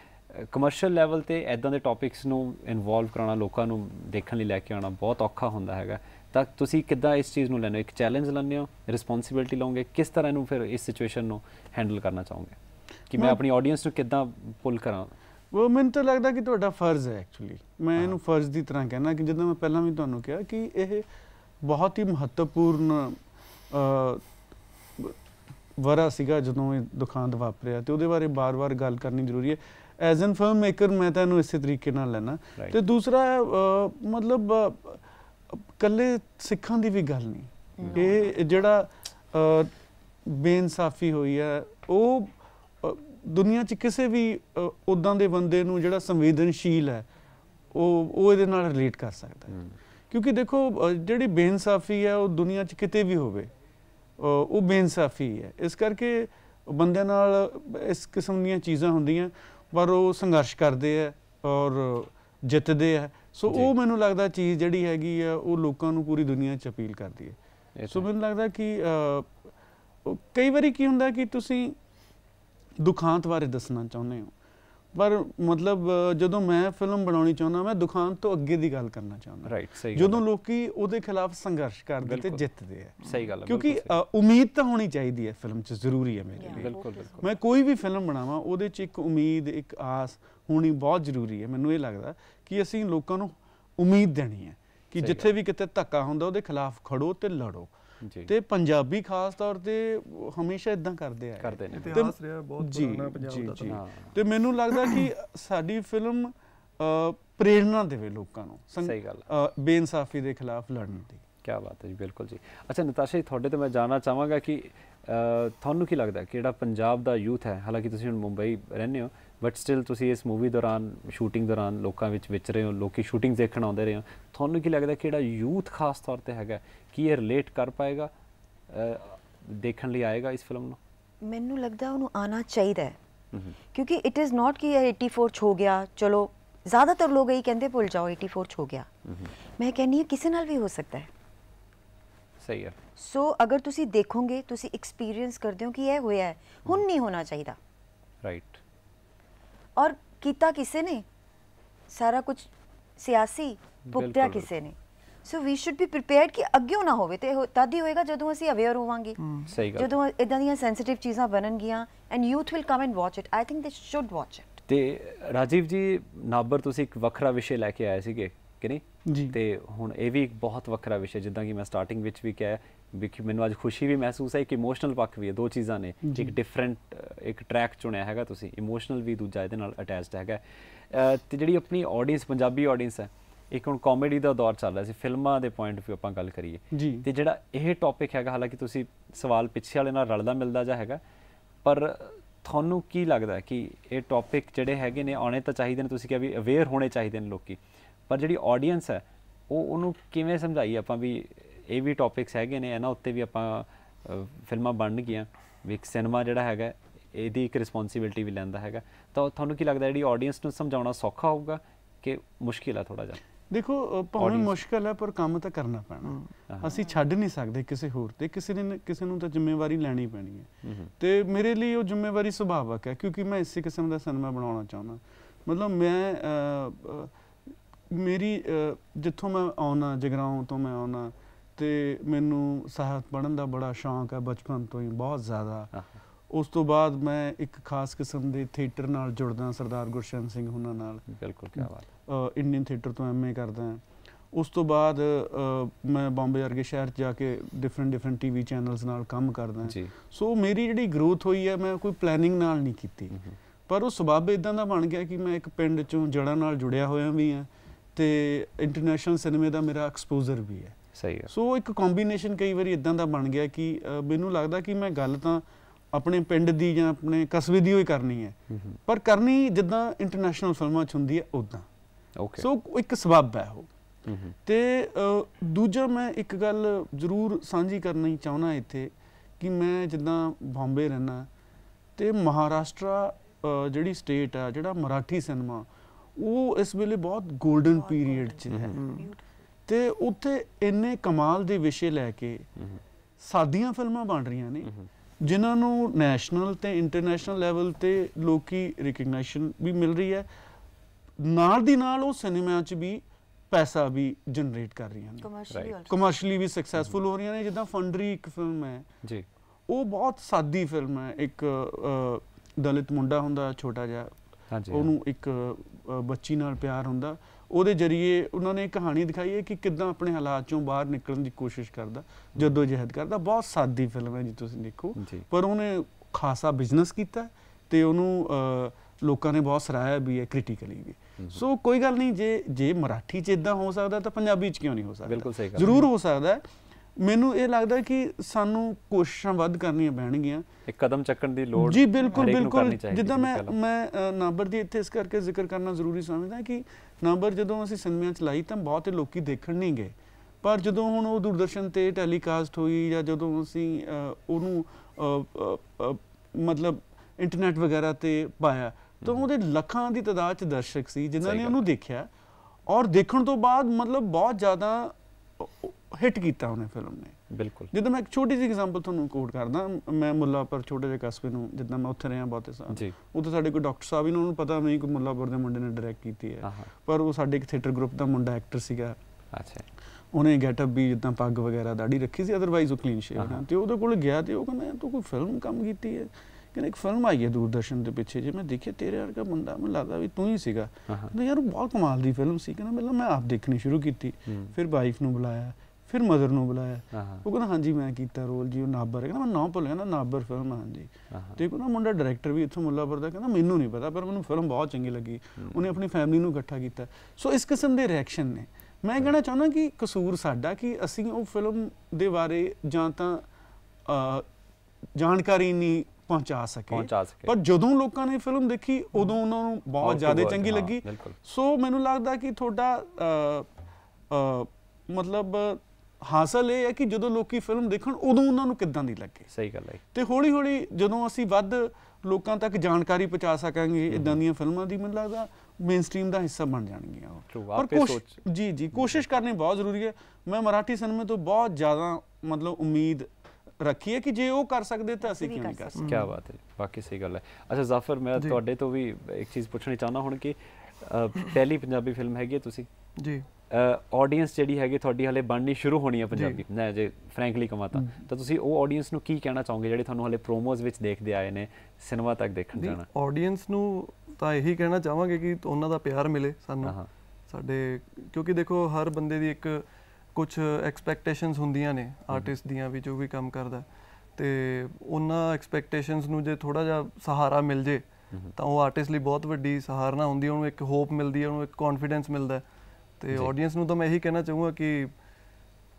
ਕਮਰਸ਼ੀਅਲ ਲੈਵਲ ਤੇ ਐਦਾਂ ਦੇ ਟੌਪਿਕਸ ਨੂੰ ਇਨਵੋਲਵ ਕਰਾਉਣਾ ਲੋਕਾਂ ਨੂੰ ਦੇਖਣ ਲਈ ਲੈ ਕੇ ਆਉਣਾ ਬਹੁਤ ਔਖਾ ਹੁੰਦਾ ਹੈਗਾ ਤਾਂ ਤੁਸੀਂ ਕਿੱਦਾਂ ਇਸ ਚੀਜ਼ ਨੂੰ ਲੈਣੋ ਇੱਕ ਚੈਲੰਜ ਲੈਣੇ ਹੋ ਰਿਸਪੌਂਸਿਬਿਲਟੀ ਲਓਗੇ ਕਿਸ ਤਰ੍ਹਾਂ ਇਹਨੂੰ ਫਿਰ ਇਸ ਸਿਚੁਏਸ਼ਨ ਨੂੰ ਹੈਂਡਲ ਕਰਨਾ ਚਾਹੋਗੇ ਕਿ ਮੈਂ ਆਪਣੀ ਆਡੀਅנס ਨੂੰ ਕਿੱਦਾਂ ਪੁੱਲ ਕਰਾਂ ਉਹ ਮੈਨੂੰ ਤਾਂ ਲੱਗਦਾ ਕਿ ਤੁਹਾਡਾ ਫਰਜ਼ ਹੈ ਐਕਚੁਅਲੀ ਮੈਂ ਇਹਨੂੰ ਫਰਜ਼ ਦੀ ਤਰ੍ਹਾਂ ਕਹਿਣਾ ਕਿ ਜਦੋਂ ਮੈਂ ਪਹਿਲਾਂ ਵੀ ਤੁਹਾਨੂੰ ਕਿਹਾ ਕਿ ਇਹ ਬਹੁਤ ਹੀ ਮਹੱਤਵਪੂਰਨ ਵਰਾ ਸੀਗਾ ਜਦੋਂ ਇਹ ਦੁਕਾਨ ਵਾਪਰਿਆ ਤੇ ਉਹਦੇ ਬਾਰੇ ਬਾਰ-ਬਾਰ ਗੱਲ ਕਰਨੀ ਜ਼ਰੂਰੀ ਹੈ ਐਜ਼ ਐਨ ਫਰਮ ਮੇਕਰ ਮੈਂ ਤਾਂ ਇਹਨੂੰ ਇਸੇ ਤਰੀਕੇ ਨਾਲ ਲੈਣਾ ਤੇ ਦੂਸਰਾ ਮਤਲਬ ਕੱਲੇ ਸਿੱਖਾਂ ਦੀ ਵੀ ਗੱਲ ਨਹੀਂ ਇਹ ਜਿਹੜਾ ਬੇਇਨਸਾਫੀ ਹੋਈ ਹੈ ਉਹ ਦੁਨੀਆ 'ਚ ਕਿਸੇ ਵੀ ਉਦਾਂ ਦੇ ਬੰਦੇ ਨੂੰ ਜਿਹੜਾ ਸੰਵੇਦਨਸ਼ੀਲ ਹੈ ਉਹ ਉਹ ਇਹਦੇ ਨਾਲ ਰਿਲੇਟ ਕਰ ਸਕਦਾ ਕਿਉਂਕਿ ਦੇਖੋ ਜਿਹੜੀ ਬੇਇਨਸਾਫੀ ਹੈ ਉਹ ਦੁਨੀਆ 'ਚ ਕਿਤੇ ਵੀ ਹੋਵੇ ਉਹ ਬੇਇਨਸਾਫੀ ਹੈ ਇਸ ਕਰਕੇ ਬੰਦਿਆਂ ਨਾਲ ਇਸ ਕਿਸਮ ਦੀਆਂ ਚੀਜ਼ਾਂ ਹੁੰਦੀਆਂ ਪਰ ਉਹ ਸੰਘਰਸ਼ ਕਰਦੇ ਆ ਔਰ ਜਿੱਤਦੇ ਆ ਸੋ ਉਹ ਮੈਨੂੰ ਲੱਗਦਾ ਚੀਜ਼ ਜਿਹੜੀ ਹੈਗੀ ਆ ਉਹ ਲੋਕਾਂ ਨੂੰ ਪੂਰੀ ਦੁਨੀਆ 'ਚ ਅਪੀਲ ਕਰਦੀ ਹੈ ਸੋ ਮੈਨੂੰ ਲੱਗਦਾ ਕਿ ਕਈ ਵਾਰੀ ਕੀ ਹੁੰਦਾ ਕਿ ਤੁਸੀਂ ਦੁਖਾਂਤ ਬਾਰੇ ਦੱਸਣਾ ਚਾਹੁੰਦੇ ਹੋ ਪਰ ਮਤਲਬ ਜਦੋਂ ਮੈਂ ਫਿਲਮ ਬਣਾਉਣੀ ਚਾਹੁੰਦਾ ਮੈਂ ਦੁਖਾਂਤ ਤੋਂ ਅੱਗੇ ਦੀ ਗੱਲ ਕਰਨਾ ਚਾਹੁੰਦਾ ਰਾਈਟ ਸਹੀ ਜਦੋਂ ਲੋਕੀ ਉਹਦੇ ਖਿਲਾਫ ਸੰਘਰਸ਼ ਕਰਦੇ ਤੇ ਜਿੱਤਦੇ ਆ ਸਹੀ ਗੱਲ ਹੈ ਕਿਉਂਕਿ ਉਮੀਦ ਤਾਂ ਹੋਣੀ ਚਾਹੀਦੀ ਹੈ ਫਿਲਮ 'ਚ ਜ਼ਰੂਰੀ ਹੈ ਮੇਰੇ ਲਈ ਬਿਲਕੁਲ ਬਿਲਕੁਲ ਮੈਂ ਕੋਈ ਵੀ ਫਿਲਮ ਬਣਾਵਾਂ ਉਹਦੇ 'ਚ ਇੱਕ ਉਮੀਦ ਇੱਕ ਆਸ ਹੋਣੀ ਬਹੁਤ ਜ਼ਰੂਰੀ ਹੈ ਮੈਨੂੰ ਇਹ ਲੱਗਦਾ ਕਿ ਅਸੀਂ ਲੋਕਾਂ ਨੂੰ ਉਮੀਦ ਦੇਣੀ ਹੈ ਕਿ ਜਿੱਥੇ ਵੀ ਕਿਤੇ ਧੱਕਾ ਹੁੰਦਾ ਉਹਦੇ ਖਿਲਾਫ ਖੜੋ ਤੇ ਲੜੋ ਤੇ ਪੰਜਾਬੀ ਖਾਸ ਤੌਰ ਤੇ ਹਮੇਸ਼ਾ ਇਦਾਂ ਕਰਦੇ ਆ ਕਰਦੇ ਨੇ ਇਤਿਹਾਸ ਰਿਹਾ ਬਹੁਤ ਪੁਰਾਣਾ ਪੰਜਾਬ ਦਾ ਤਾਂ ਤੇ ਮੈਨੂੰ ਲੱਗਦਾ ਕਿ ਸਾਡੀ ਫਿਲਮ ਪ੍ਰੇਰਣਾ ਦੇਵੇ ਲੋਕਾਂ ਨੂੰ ਸਹੀ ਗੱਲ ਬੇਇਨਸਾਫੀ ਦੇ ਖਿਲਾਫ ਲੜਨ ਦੀ ਕੀ ਬਾਤ ਹੈ ਜੀ ਬਿਲਕੁਲ ਜੀ ਅੱਛਾ ਨਤਾਸ਼ਾ ਜੀ ਤੁਹਾਡੇ ਤੋਂ ਮੈਂ ਜਾਣਨਾ ਚਾਹਾਂਗਾ ਕਿ ਤੁਹਾਨੂੰ ਕੀ ਲੱਗਦਾ ਕਿਹੜਾ ਪੰਜਾਬ ਦਾ ਯੂਥ ਹੈ ਹਾਲਾਂਕਿ ਤੁਸੀਂ ਹੁਣ ਮੁੰਬਈ ਰਹਿੰਦੇ ਹੋ ਬਟ ਸਟਿਲ ਤੁਸੀਂ ਇਸ ਮੂਵੀ ਦੌਰਾਨ ਸ਼ੂਟਿੰਗ ਦੌਰਾਨ ਲੋਕਾਂ ਵਿੱਚ ਵਿਚ ਰਹੇ ਹੋ ਲੋਕੀ ਸ਼ੂਟਿੰਗ ਦੇਖਣ ਆਉਂਦੇ ਰਹੇ ਹੋ ਤੁਹਾਨੂੰ ਕੀ ਲੱਗਦਾ ਕਿਹੜਾ ਯੂਥ ਖਾਸ ਤੌਰ ਤੇ ਹੈਗਾ ਕੀ ਇਹ ਰਿਲੇਟ ਕਰ ਪਾਏਗਾ ਦੇਖਣ ਲਈ ਆਏਗਾ ਇਸ ਫਿਲਮ ਨੂੰ ਮੈਨੂੰ ਲੱਗਦਾ ਉਹਨੂੰ ਆਣਾ ਚਾਹੀਦਾ ਹੈ ਕਿਉਂਕਿ ਇਟ ਇਜ਼ ਨਾਟ ਕਿ 84 ਚ ਹੋ ਗਿਆ ਚਲੋ ਜ਼ਿਆਦਾਤਰ ਲੋਕ ਇਹ ਕਹਿੰਦੇ ਭੁੱਲ ਜਾਓ 84 ਚ ਹੋ ਗਿਆ ਮੈਂ ਕਹਿੰਨੀ ਹੈ ਕਿਸੇ ਨਾਲ ਵੀ ਹੋ ਸਕਦਾ ਹੈ ਸਹੀ ਹੈ ਸੋ ਅਗਰ ਤੁਸੀਂ ਦੇਖੋਗੇ ਤੁਸੀਂ ਐਕਸਪੀਰੀਅੰਸ ਕਰਦੇ ਹੋ ਕਿ ਇਹ ਹੋਇਆ ਹੈ ਹੁਣ ਨਹੀਂ ਹੋਣਾ ਚਾਹੀਦਾ ਰਾਈਟ ਔਰ ਕੀਤਾ ਕਿਸੇ ਨੇ ਸਾਰਾ ਕੁਝ ਸਿਆਸੀ ਭੁਗਤਿਆ ਕਿਸੇ ਨੇ so we should be prepared ਕਿ ਅੱਗੇ ਨਾ ਹੋਵੇ ਤੇ ਤਦ ਹੀ ਹੋਏਗਾ ਜਦੋਂ ਅਸੀਂ ਅਵੇਅਰ ਹੋਵਾਂਗੇ ਸਹੀ ਗੱਲ ਜਦੋਂ ਇਦਾਂ ਦੀਆਂ ਸੈਂਸਿਟਿਵ ਚੀਜ਼ਾਂ ਬਣਨਗੀਆਂ and youth will come and watch it I think they should watch it ਤੇ ਰਾਜੀਵ ਜੀ ਨਾਬਰ ਤੁਸੀਂ ਇੱਕ ਵੱਖਰਾ ਵਿਸ਼ੇ ਲੈ ਕੇ ਆਏ ਸੀਗੇ ਕਿ ਨਹੀਂ ਤੇ ਹੁਣ ਇਹ ਵੀ ਇੱਕ ਬਹੁਤ ਵੱਖਰਾ ਵਿਸ਼ਾ ਜਿੱਦਾਂ ਕਿ ਮੈਂ ਸਟਾਰਟਿੰਗ ਵਿੱਚ ਵੀ ਕਿਹਾ ਵੀ ਕਿ ਮੈਨੂੰ ਅੱਜ ਖੁਸ਼ੀ ਵੀ ਮਹਿਸੂਸ ਹੈ ਕਿ ਇਮੋਸ਼ਨਲ ਪੱਖ ਵੀ ਹੈ ਦੋ ਚੀਜ਼ਾਂ ਨੇ ਇੱਕ ਡਿਫਰੈਂਟ ਇੱਕ ਟਰੈਕ ਚੁਣਿਆ ਹੈਗਾ ਤੁਸੀਂ ਇਮੋਸ਼ਨਲ ਵੀ ਦੂਜਾ ਇਹਦੇ ਨਾਲ ਅਟੈਚਡ ਹੈਗਾ ਤੇ ਜਿਹੜੀ ਆਪਣੀ ਆਡੀਅנס ਪੰਜਾਬੀ ਆਡੀਅנס ਹੈ ਇੱਕ ਹੁਣ ਕਾਮੇਡੀ ਦਾ ਦੌਰ ਚੱਲ ਰਿਹਾ ਸੀ ਫਿਲਮਾਂ ਦੇ ਪੁਆਇੰਟ ਵੀ ਆਪਾਂ ਗੱਲ ਕਰੀਏ ਤੇ ਜਿਹੜਾ ਇਹ ਟੌਪਿਕ ਹੈਗਾ ਹਾਲਾਂਕਿ ਤੁਸੀਂ ਸਵਾਲ ਪਿੱਛੇ ਵਾਲੇ ਨਾਲ ਰਲਦਾ ਮਿਲਦਾ ਜਾ ਹੈਗਾ ਪਰ ਤੁਹਾਨੂੰ ਕੀ ਲੱਗਦਾ ਕਿ ਇਹ ਟੌਪਿਕ ਜਿਹੜੇ ਹੈਗੇ ਨੇ ਆਉਣੇ ਤਾਂ ਚਾਹੀਦੇ ਨੇ ਤੁਸੀਂ ਕਿਹਾ ਵੀ ਅਵੇਅਰ ਹੋਣੇ ਚਾਹੀਦੇ ਨੇ ਲੋਕੀ ਪਰ ਜਿਹੜੀ ਆਡੀਅנס ਹੈ ਉਹ ਉਹਨੂੰ ਕਿਵੇਂ ਸਮਝਾਈ ਆਪਾਂ ਵੀ ਇਹ ਵੀ ਟੌਪਿਕਸ ਹੈਗੇ ਨੇ ਇਹਨਾਂ ਉੱਤੇ ਵੀ ਆਪਾਂ ਫਿਲਮਾਂ ਗਿਆ ਵੀ ਇੱਕ ਸਿਨੇਮਾ ਜਿਹੜਾ ਹੈਗਾ ਇਹਦੀ ਇੱਕ ਰਿਸਪੌਂਸਿਬਿਲਟੀ ਵੀ ਲੈਂਦਾ ਹੈਗਾ ਤਾਂ ਤੁਹਾਨੂੰ ਕੀ ਲੱਗਦਾ ਜਿਹੜੀ ਆਡੀਅנס ਨੂੰ ਸਮਝਾਉਣਾ ਸੌਖਾ ਹੋਊਗਾ ਕਿ ਮੁਸ਼ਕਿਲ ਆ ਥੋੜਾ ਜਿਹਾ ਦੇਖੋ ਭਾਵੇਂ ਮੁਸ਼ਕਲ ਹੈ ਪਰ ਕੰਮ ਤਾਂ ਕਰਨਾ ਪੈਣਾ ਅਸੀਂ ਛੱਡ ਨਹੀਂ ਸਕਦੇ ਕਿਸੇ ਹੋਰ ਤੇ ਕਿਸੇ ਨੇ ਕਿਸੇ ਨੂੰ ਤਾਂ ਜ਼ਿੰਮੇਵਾਰੀ ਲੈਣੀ ਪੈਣੀ ਹੈ ਤੇ ਮੇਰੇ ਲਈ ਉਹ ਜ਼ਿੰਮੇਵਾਰੀ ਸੁਭਾਵਕ ਹੈ ਕਿਉਂਕਿ ਮੈਂ ਇਸੇ ਕਿਸਮ ਦਾ ਸਿਨੇਮਾ ਬਣਾਉਣਾ ਚਾਹੁੰਦਾ ਮਤਲਬ ਮੈਂ ਮੇਰੀ ਜਿੱਥੋਂ ਮੈਂ ਆਉਣਾ ਜਗਰਾਉਂ ਤੋਂ ਮੈਂ ਆਉਣਾ ਤੇ ਮੈਨੂੰ ਸਾਹਿਤ ਪੜਨ ਦਾ ਬੜਾ ਸ਼ੌਂਕ ਹੈ ਬਚਪਨ ਤੋਂ ਹੀ ਬਹੁਤ ਜ਼ਿਆਦਾ ਉਸ ਤੋਂ ਬਾਅਦ ਮੈਂ ਇੱਕ ਖਾਸ ਕਿਸਮ ਦੇ ਥੀਏਟਰ ਨਾਲ ਜੁੜਦਾ ਸਰਦਾਰ ਗੁਰਸ਼ਨ ਸਿੰਘ ਹੁਣਾਂ ਨਾਲ ਬਿਲਕੁਲ ਕੀ ਬਾਤ ਇੰਡੀਅਨ ਥੀਏਟਰ ਤੋਂ ਐਮਏ ਕਰਦਾ ਉਸ ਤੋਂ ਬਾਅਦ ਮੈਂ ਬੰਬੇ ਵਰਗੇ ਸ਼ਹਿਰ 'ਚ ਜਾ ਕੇ ਡਿਫਰੈਂਟ ਡਿਫਰੈਂਟ ਟੀਵੀ ਚੈਨਲਸ ਨਾਲ ਕੰਮ ਕਰਦਾ ਸੋ ਮੇਰੀ ਜਿਹੜੀ ਗਰੋਥ ਹੋਈ ਹੈ ਮੈਂ ਕੋਈ ਪਲੈਨਿੰਗ ਨਾਲ ਨਹੀਂ ਕੀਤੀ ਪਰ ਉਹ ਸੁਭਾਅ ਇਦਾਂ ਦਾ ਬਣ ਗਿਆ ਕਿ ਮੈਂ ਇੱਕ ਪਿੰਡ 'ਚੋਂ ਜੜਾਂ ਨਾਲ ਜੁੜਿਆ ਹੋਇਆ ਵੀ ਹਾਂ ਤੇ ਇੰਟਰਨੈਸ਼ਨਲ ਸਿਨੇਮੇ ਦਾ ਮੇਰਾ ਐਕਸਪੋਜ਼ਰ ਵੀ ਹੈ ਸਹੀ ਹੈ ਸੋ ਇੱਕ ਕੰਬੀਨੇਸ਼ਨ ਕਈ ਵਾਰੀ ਇਦਾਂ ਦਾ ਬਣ ਗਿਆ ਕਿ ਮੈਨੂੰ ਲੱਗਦਾ ਕਿ ਮੈਂ ਗੱਲ ਤਾਂ ਆਪਣੇ ਪਿੰਡ ਦੀ ਜਾਂ ਆਪਣੇ ਕਸਬੇ ਦੀ ਹੀ ਕਰਨੀ ਹੈ ਪਰ ਕਰਨੀ ਜਿੱਦਾਂ ਇੰਟਰਨੈਸ਼ਨਲ ਫਿਲਮਾਂ 'ਚ ਹੁੰਦੀ ਹੈ ਉਦਾਂ ਓਕੇ ਸੋ ਇੱਕ ਸਬਬ ਹੈ ਉਹ ਤੇ ਦੂਜਾ ਮੈਂ ਇੱਕ ਗੱਲ ਜ਼ਰੂਰ ਸਾਂਝੀ ਕਰਨੀ ਚਾਹੁੰਦਾ ਇੱਥੇ ਕਿ ਮੈਂ ਜਿੱਦਾਂ ਬੰਬੇ ਰਹਿਣਾ ਤੇ ਮਹਾਰਾਸ਼ਟਰ ਜਿਹੜੀ ਸਟੇਟ ਆ ਜਿਹੜਾ ਮਰਾਠੀ ਸਿਨੇਮਾ ਉਹ ਇਸ ਵੇਲੇ ਬਹੁਤ 골ਡਨ ਪੀਰੀਅਡ 'ਚ ਹੈ ਤੇ ਉੱਥੇ ਇੰਨੇ ਕਮਾਲ ਦੇ ਵਿਸ਼ੇ ਲੈ ਕੇ ਸਾਦੀਆਂ ਫਿਲਮਾਂ ਬਣ ਰਹੀਆਂ ਨੇ ਜਿਨ੍ਹਾਂ ਨੂੰ ਨੈਸ਼ਨਲ ਤੇ ਇੰਟਰਨੈਸ਼ਨਲ ਲੈਵਲ ਤੇ ਲੋਕੀ ਰਿਕਗਨੀਸ਼ਨ ਵੀ ਮਿਲ ਰਹੀ ਹੈ ਨਾਲ ਦੀ ਨਾਲ ਉਹ ਸਿਨੇਮਾ 'ਚ ਵੀ ਪੈਸਾ ਵੀ ਜਨਰੇਟ ਕਰ ਰਹੀਆਂ ਨੇ ਕਮਰਸ਼ੀਅਲੀ ਵੀ ਸਕਸੈਸਫੁਲ ਹੋ ਰਹੀਆਂ ਨੇ ਜਿੱਦਾਂ ਫੰਡਰੀ ਇੱਕ ਫਿਲਮ ਹੈ ਜੀ ਉਹ ਬਹੁਤ ਸਾਦੀ ਫਿਲਮ ਹੈ ਇੱਕ ਦਲਿਤ ਮੁੰਡਾ ਹੁੰਦਾ ਛੋਟਾ ਜਿਹਾ ਉਹਨੂੰ ਇੱਕ ਬੱਚੀ ਨਾਲ ਪਿਆਰ ਹੁੰਦਾ ਉਹਦੇ ਜਰੀਏ ਉਹਨਾਂ ਨੇ ਕਹਾਣੀ ਦਿਖਾਈ ਹੈ ਕਿ ਕਿਦਾਂ ਆਪਣੇ ਹਾਲਾਤ ਚੋਂ ਬਾਹਰ ਨਿਕਲਣ ਦੀ ਕੋਸ਼ਿਸ਼ ਕਰਦਾ ਜਦੋਂ ਜਹਿਦ ਕਰਦਾ ਬਹੁਤ ਸਾਦੀ ਫਿਲਮ ਹੈ ਜੀ ਤੁਸੀਂ ਦੇਖੋ ਪਰ ਉਹਨੇ ਖਾਸਾ ਬਿਜ਼ਨਸ ਕੀਤਾ ਤੇ ਉਹਨੂੰ ਲੋਕਾਂ ਨੇ ਬਹੁਤ ਸਰਾਇਆ ਵੀ ਹੈ ਕ੍ਰਿਟੀਕਲੀ ਵੀ ਸੋ ਕੋਈ ਗੱਲ ਨਹੀਂ ਜੇ ਜੇ ਮਰਾਠੀ 'ਚ ਇਦਾਂ ਹੋ ਸਕਦਾ ਤਾਂ ਪੰਜਾਬੀ 'ਚ ਕਿਉਂ ਨਹੀਂ ਹੋ ਸਕਦਾ ਜ਼ਰੂਰ ਹੋ ਸਕਦਾ ਮੈਨੂੰ ਇਹ ਲੱਗਦਾ ਕਿ ਸਾਨੂੰ ਕੋਸ਼ਿਸ਼ਾਂ ਵੱਧ ਕਰਨੀਆਂ ਪੈਣਗੀਆਂ ਇੱਕ ਕਦਮ ਚੱਕਣ ਦੀ ਲੋੜ ਜੀ ਬਿਲਕੁਲ ਬਿਲਕੁਲ ਜਿੱਦਾਂ ਮੈਂ ਮੈਂ ਨੰਬਰ ਦੀ ਇੱਥੇ ਇਸ ਕਰਕੇ ਜ਼ਿਕਰ ਕਰਨਾ ਜ਼ਰੂਰੀ ਸਮਝਦਾ ਕਿ ਨੰਬਰ ਜਦੋਂ ਅਸੀਂ ਸਿਨੇਮਿਆਂ ਚ ਲਾਈ ਤਾਂ ਬਹੁਤ ਲੋਕੀ ਦੇਖਣ ਨਹੀਂ ਗਏ ਪਰ ਜਦੋਂ ਹੁਣ ਉਹ ਦੂਰਦਰਸ਼ਨ ਤੇ ਟੈਲੀਕਾਸਟ ਹੋਈ ਜਾਂ ਜਦੋਂ ਅਸੀਂ ਉਹਨੂੰ ਮਤਲਬ ਇੰਟਰਨੈਟ ਵਗੈਰਾ ਤੇ ਪਾਇਆ ਤਾਂ ਉਹਦੇ ਲੱਖਾਂ ਦੀ ਤਦਾਦ ਚ ਦਰਸ਼ਕ ਸੀ ਜਿਨ੍ਹਾਂ ਨੇ ਉਹਨੂੰ ਦੇਖਿਆ ਔਰ ਦੇਖਣ ਤੋਂ ਬਾਅਦ ਮਤਲਬ ਬਹੁਤ ਜ਼ਿਆਦਾ ਹਿੱਟ ਕੀਤਾ ਉਹਨੇ ਫਿਲਮ ਨੇ ਬਿਲਕੁਲ ਜਦੋਂ ਮੈਂ ਇੱਕ ਛੋਟੀ ਜਿਹੀ ਐਗਜ਼ਾਮਪਲ ਤੁਹਾਨੂੰ ਕੋਟ ਕਰਦਾ ਮੈਂ ਮੁੱਲਾਪੁਰ ਛੋਟੇ ਜਿਹੇ ਕਸਬੇ ਨੂੰ ਜਿੱਦਾਂ ਮੈਂ ਉੱਥੇ ਰਿਹਾ ਬਹੁਤੇ ਸਾਲ ਉੱਥੇ ਸਾਡੇ ਕੋਈ ਡਾਕਟਰ ਸਾਹਿਬ ਹੀ ਉਹਨਾਂ ਨੂੰ ਪਤਾ ਨਹੀਂ ਕਿ ਮੁੱਲਾਪੁਰ ਦੇ ਮੁੰਡੇ ਨੇ ਡਾਇਰੈਕਟ ਕੀਤੀ ਹੈ ਪਰ ਉਹ ਸਾਡੇ ਇੱਕ ਥੀਏਟਰ ਗਰੁੱਪ ਦਾ ਮੁੰਡਾ ਐਕਟਰ ਸੀਗਾ ਅੱਛਾ ਉਹਨੇ ਗੈਟਅਪ ਵੀ ਜਿੱਦਾਂ ਪੱਗ ਵਗੈਰਾ ਦਾੜੀ ਰੱਖੀ ਸੀ ਅਦਰਵਾਈਜ਼ ਉਹ ਕਲੀਨ ਸ਼ੇਵ ਹਾਂ ਤੇ ਉਹਦੇ ਕੋਲ ਗਿਆ ਤੇ ਉਹ ਕਹਿੰਦਾ ਤੂੰ ਕੋਈ ਫਿਲਮ ਕੰਮ ਕੀਤੀ ਹੈ ਕਿਨ ਇੱਕ ਫਿਲਮ ਆਈ ਹੈ ਦੂਰਦਰਸ਼ਨ ਦੇ ਪਿੱਛੇ ਜੇ ਮੈਂ ਦੇਖਿਆ ਤੇਰੇ ਵਰਗਾ ਬੰਦਾ ਮੈਨੂੰ ਲੱਗਦਾ ਵੀ ਤੂੰ ਹੀ ਸੀਗਾ ਕਹਿੰਦਾ ਯਾਰ ਬਹੁਤ ਕਮਾਲ ਦੀ ਫਿਲਮ ਸੀ ਕਹਿੰਦਾ ਮੈਂ ਆਪ ਦੇਖਣੀ ਸ਼ੁਰੂ ਕੀਤੀ ਫਿਰ ਵਾਈਫ ਨੂੰ ਬੁਲਾਇਆ ਫਿਰ ਮਦਰ ਨੂੰ ਬੁਲਾਇਆ ਉਹ ਕਹਿੰਦਾ ਹਾਂਜੀ ਮੈਂ ਕੀਤਾ ਰੋਲ ਜੀ ਉਹ ਨਾਬਰ ਕਹਿੰਦਾ ਮੈਂ ਨਾਮ ਭੁੱਲ ਗਿਆ ਨਾ ਨਾਬਰ ਫਿਲਮ ਹਾਂਜੀ ਤੇ ਇੱਕ ਨਾ ਮੁੰਡਾ ਡਾਇਰੈਕਟਰ ਵੀ ਇੱਥੋਂ ਮੁੱਲਾਪੁਰ ਦਾ ਕਹਿੰਦਾ ਮੈਨੂੰ ਨਹੀਂ ਪਤਾ ਪਰ ਮੈਨੂੰ ਫਿਲਮ ਬਹੁਤ ਚੰਗੀ ਲੱਗੀ ਉਹਨੇ ਆਪਣੀ ਫੈਮਿਲੀ ਨੂੰ ਇਕੱਠਾ ਕੀਤਾ ਸੋ ਇਸ ਕਿਸਮ ਦੇ ਰਿਐਕਸ਼ਨ ਨੇ ਮੈਂ ਕਹਿਣਾ ਚਾਹੁੰਦਾ ਕਿ ਕਸੂਰ ਸਾਡਾ ਕਿ ਅਸੀਂ ਉਹ ਫਿਲਮ ਦੇ ਬਾਰੇ ਜਾਂ ਤਾਂ ਜਾਣਕਾਰੀ ਨਹੀਂ ਪਹੁੰਚਾ ਸਕੇ ਪਰ ਜਦੋਂ ਲੋਕਾਂ ਨੇ ਫਿਲਮ ਦੇਖੀ ਉਦੋਂ ਉਹਨਾਂ ਨੂੰ ਬਹੁਤ ਜ਼ਿਆਦਾ ਚੰਗੀ ਲੱਗੀ ਸੋ ਮੈਨੂੰ ਲੱਗਦਾ ਕਿ ਤੁਹਾਡਾ ਮਤਲਬ ਹਾਸਲ ਇਹ ਹੈ ਕਿ ਜਦੋਂ ਲੋਕੀ ਫਿਲਮ ਦੇਖਣ ਉਦੋਂ ਉਹਨਾਂ ਨੂੰ ਕਿੱਦਾਂ ਦੀ ਲੱਗੇ ਸਹੀ ਗੱਲ ਹੈ ਤੇ ਹੌਲੀ ਹੌਲੀ ਜਦੋਂ ਅਸੀਂ ਵੱਧ ਲੋਕਾਂ ਤੱਕ ਜਾਣਕਾਰੀ ਪਹੁੰਚਾ ਸਕਾਂਗੇ ਇਦਾਂ ਦੀਆਂ ਫਿਲਮਾਂ ਦੀ ਮੈਨੂੰ ਲੱਗਦਾ ਮੇਨਸਟ੍ਰੀਮ ਦਾ ਹਿੱਸਾ ਬਣ ਜਾਣਗੀਆਂ ਪਰ ਕੋਸ਼ਿਸ਼ ਜੀ ਜੀ ਕੋਸ਼ਿਸ਼ ਕਰਨੀ ਬਹੁਤ ਜ਼ਰੂਰੀ ਹੈ ਮੈਂ ਮਰਾਠੀ ਸਿਨੇਮੇ ਤੋਂ ਬਹੁਤ ਜ਼ਿਆਦਾ ਮਤਲਬ ਉਮੀਦ ਰੱਖੀ ਹੈ ਕਿ ਜੇ ਉਹ ਕਰ ਸਕਦੇ ਤਾਂ ਅਸੀਂ ਕਿਉਂ ਨਹੀਂ ਕਰ ਸਕਦੇ ਕੀ ਬਾਤ ਹੈ ਬਾਕੀ ਸਹੀ ਗੱਲ ਹੈ ਅੱਛਾ ਜ਼ਾਫਰ ਮੈਂ ਤੁਹਾਡੇ ਤੋਂ ਵੀ ਇੱਕ ਚੀਜ਼ ਪੁੱਛਣੀ ਚਾਹੁੰਦਾ ਹੁਣ ਕਿ ਪਹਿਲੀ ਪੰਜਾਬੀ ਫਿਲਮ ਹੈਗੀ ਤੁਸੀਂ ਜੀ ਆਡੀਅנס ਜਿਹੜੀ ਹੈਗੀ ਤੁਹਾਡੀ ਹਲੇ ਬਣਨੀ ਸ਼ੁਰੂ ਹੋਣੀ ਹੈ ਪੰਜਾਬੀ ਮੈਂ ਜੇ ਫ੍ਰੈਂਕਲੀ ਕਹਾਂ ਤਾਂ ਤਾਂ ਤੁਸੀਂ ਉਹ ਆਡੀਅנס ਨੂੰ ਕੀ ਕਹਿਣਾ ਚਾਹੋਗੇ ਜਿਹੜੇ ਤੁਹਾਨੂੰ ਹਲੇ ਪ੍ਰੋਮੋਜ਼ ਵਿੱਚ ਦੇਖਦੇ ਆਏ ਨੇ ਸਿਨੇਮਾ ਤੱਕ ਦੇਖਣ ਜਾਣਾ ਆਡੀਅנס ਨੂੰ ਤਾਂ ਇਹੀ ਕਹਿਣਾ ਚਾਹਾਂਗੇ ਕਿ ਉਹਨਾਂ ਦਾ ਪਿਆਰ ਮਿਲੇ ਸਾਨੂੰ ਸਾਡੇ ਕਿਉਂਕਿ ਦੇਖੋ ਹਰ ਬੰਦੇ ਦੀ ਇੱਕ ਕੁਝ ਐਕਸਪੈਕਟੇਸ਼ਨਸ ਹੁੰਦੀਆਂ ਨੇ ਆਰਟਿਸਟ ਦੀਆਂ ਵੀ ਜੋ ਵੀ ਕੰਮ ਕਰਦਾ ਤੇ ਉਹਨਾਂ ਐਕਸਪੈਕਟੇਸ਼ਨਸ ਨੂੰ ਜੇ ਥੋੜਾ ਜਿਹਾ ਸਹਾਰਾ ਮਿਲ ਜੇ ਤਾਂ ਉਹ ਆਰਟਿਸਟ ਲਈ ਬਹੁਤ ਵੱਡੀ ਸਹਾਰਨਾ ਹੁੰਦੀ ਹੈ ਉਹਨੂੰ ਇੱਕ ਹੋਪ ਮਿਲਦੀ ਹੈ ਉਹਨੂੰ ਇੱਕ ਕੌਨਫੀਡੈਂਸ ਮਿਲਦਾ ਹੈ ਤੇ ਆਡੀਅנס ਨੂੰ ਤਾਂ ਮੈਂ ਇਹੀ ਕਹਿਣਾ ਚਾਹੂੰਗਾ ਕਿ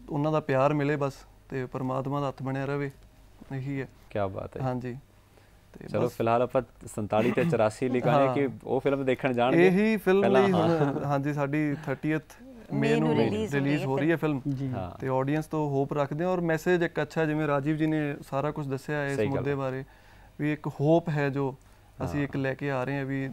ਉਹਨਾਂ ਦਾ ਪਿਆਰ ਮਿਲੇ ਬਸ ਤੇ ਪਰਮਾਤਮਾ ਦਾ ਹੱਥ ਬਣਿਆ ਰਹੇ ਇਹੀ ਹੈ ਕੀ ਬਾਤ ਹੈ ਹਾਂਜੀ ਤੇ ਚਲੋ ਫਿਲਹਾਲ ਆਪਾਂ 47 ਤੇ 84 ਲਈ ਕਹਾਂਗੇ ਕਿ ਉਹ ਫਿਲਮ ਦੇਖਣ ਜਾਣਗੇ ਇਹੀ ਫਿਲਮ ਲਈ ਹਾਂਜੀ ਸਾਡੀ 30th ਮੇ ਨੂੰ ਰਿਲੀਜ਼ ਹੋ ਰਹੀ ਹੈ ਫਿਲਮ ਤੇ ਆਡੀਅנס ਤੋਂ ਹੋਪ ਰੱਖਦੇ ਹਾਂ ਔਰ ਮੈਸੇਜ ਇੱਕ ਅੱਛਾ ਜਿਵੇਂ ਰਾਜੀਵ ਜੀ ਨੇ ਸਾਰਾ ਕੁਝ ਦੱਸਿਆ ਹੈ ਇਸ ਮੁੱਦੇ ਬਾਰੇ ਵੀ ਇੱਕ ਹੋਪ ਹੈ ਜੋ ਅਸੀਂ ਇੱਕ ਲੈ ਕੇ ਆ ਰਹੇ ਹਾਂ ਵੀ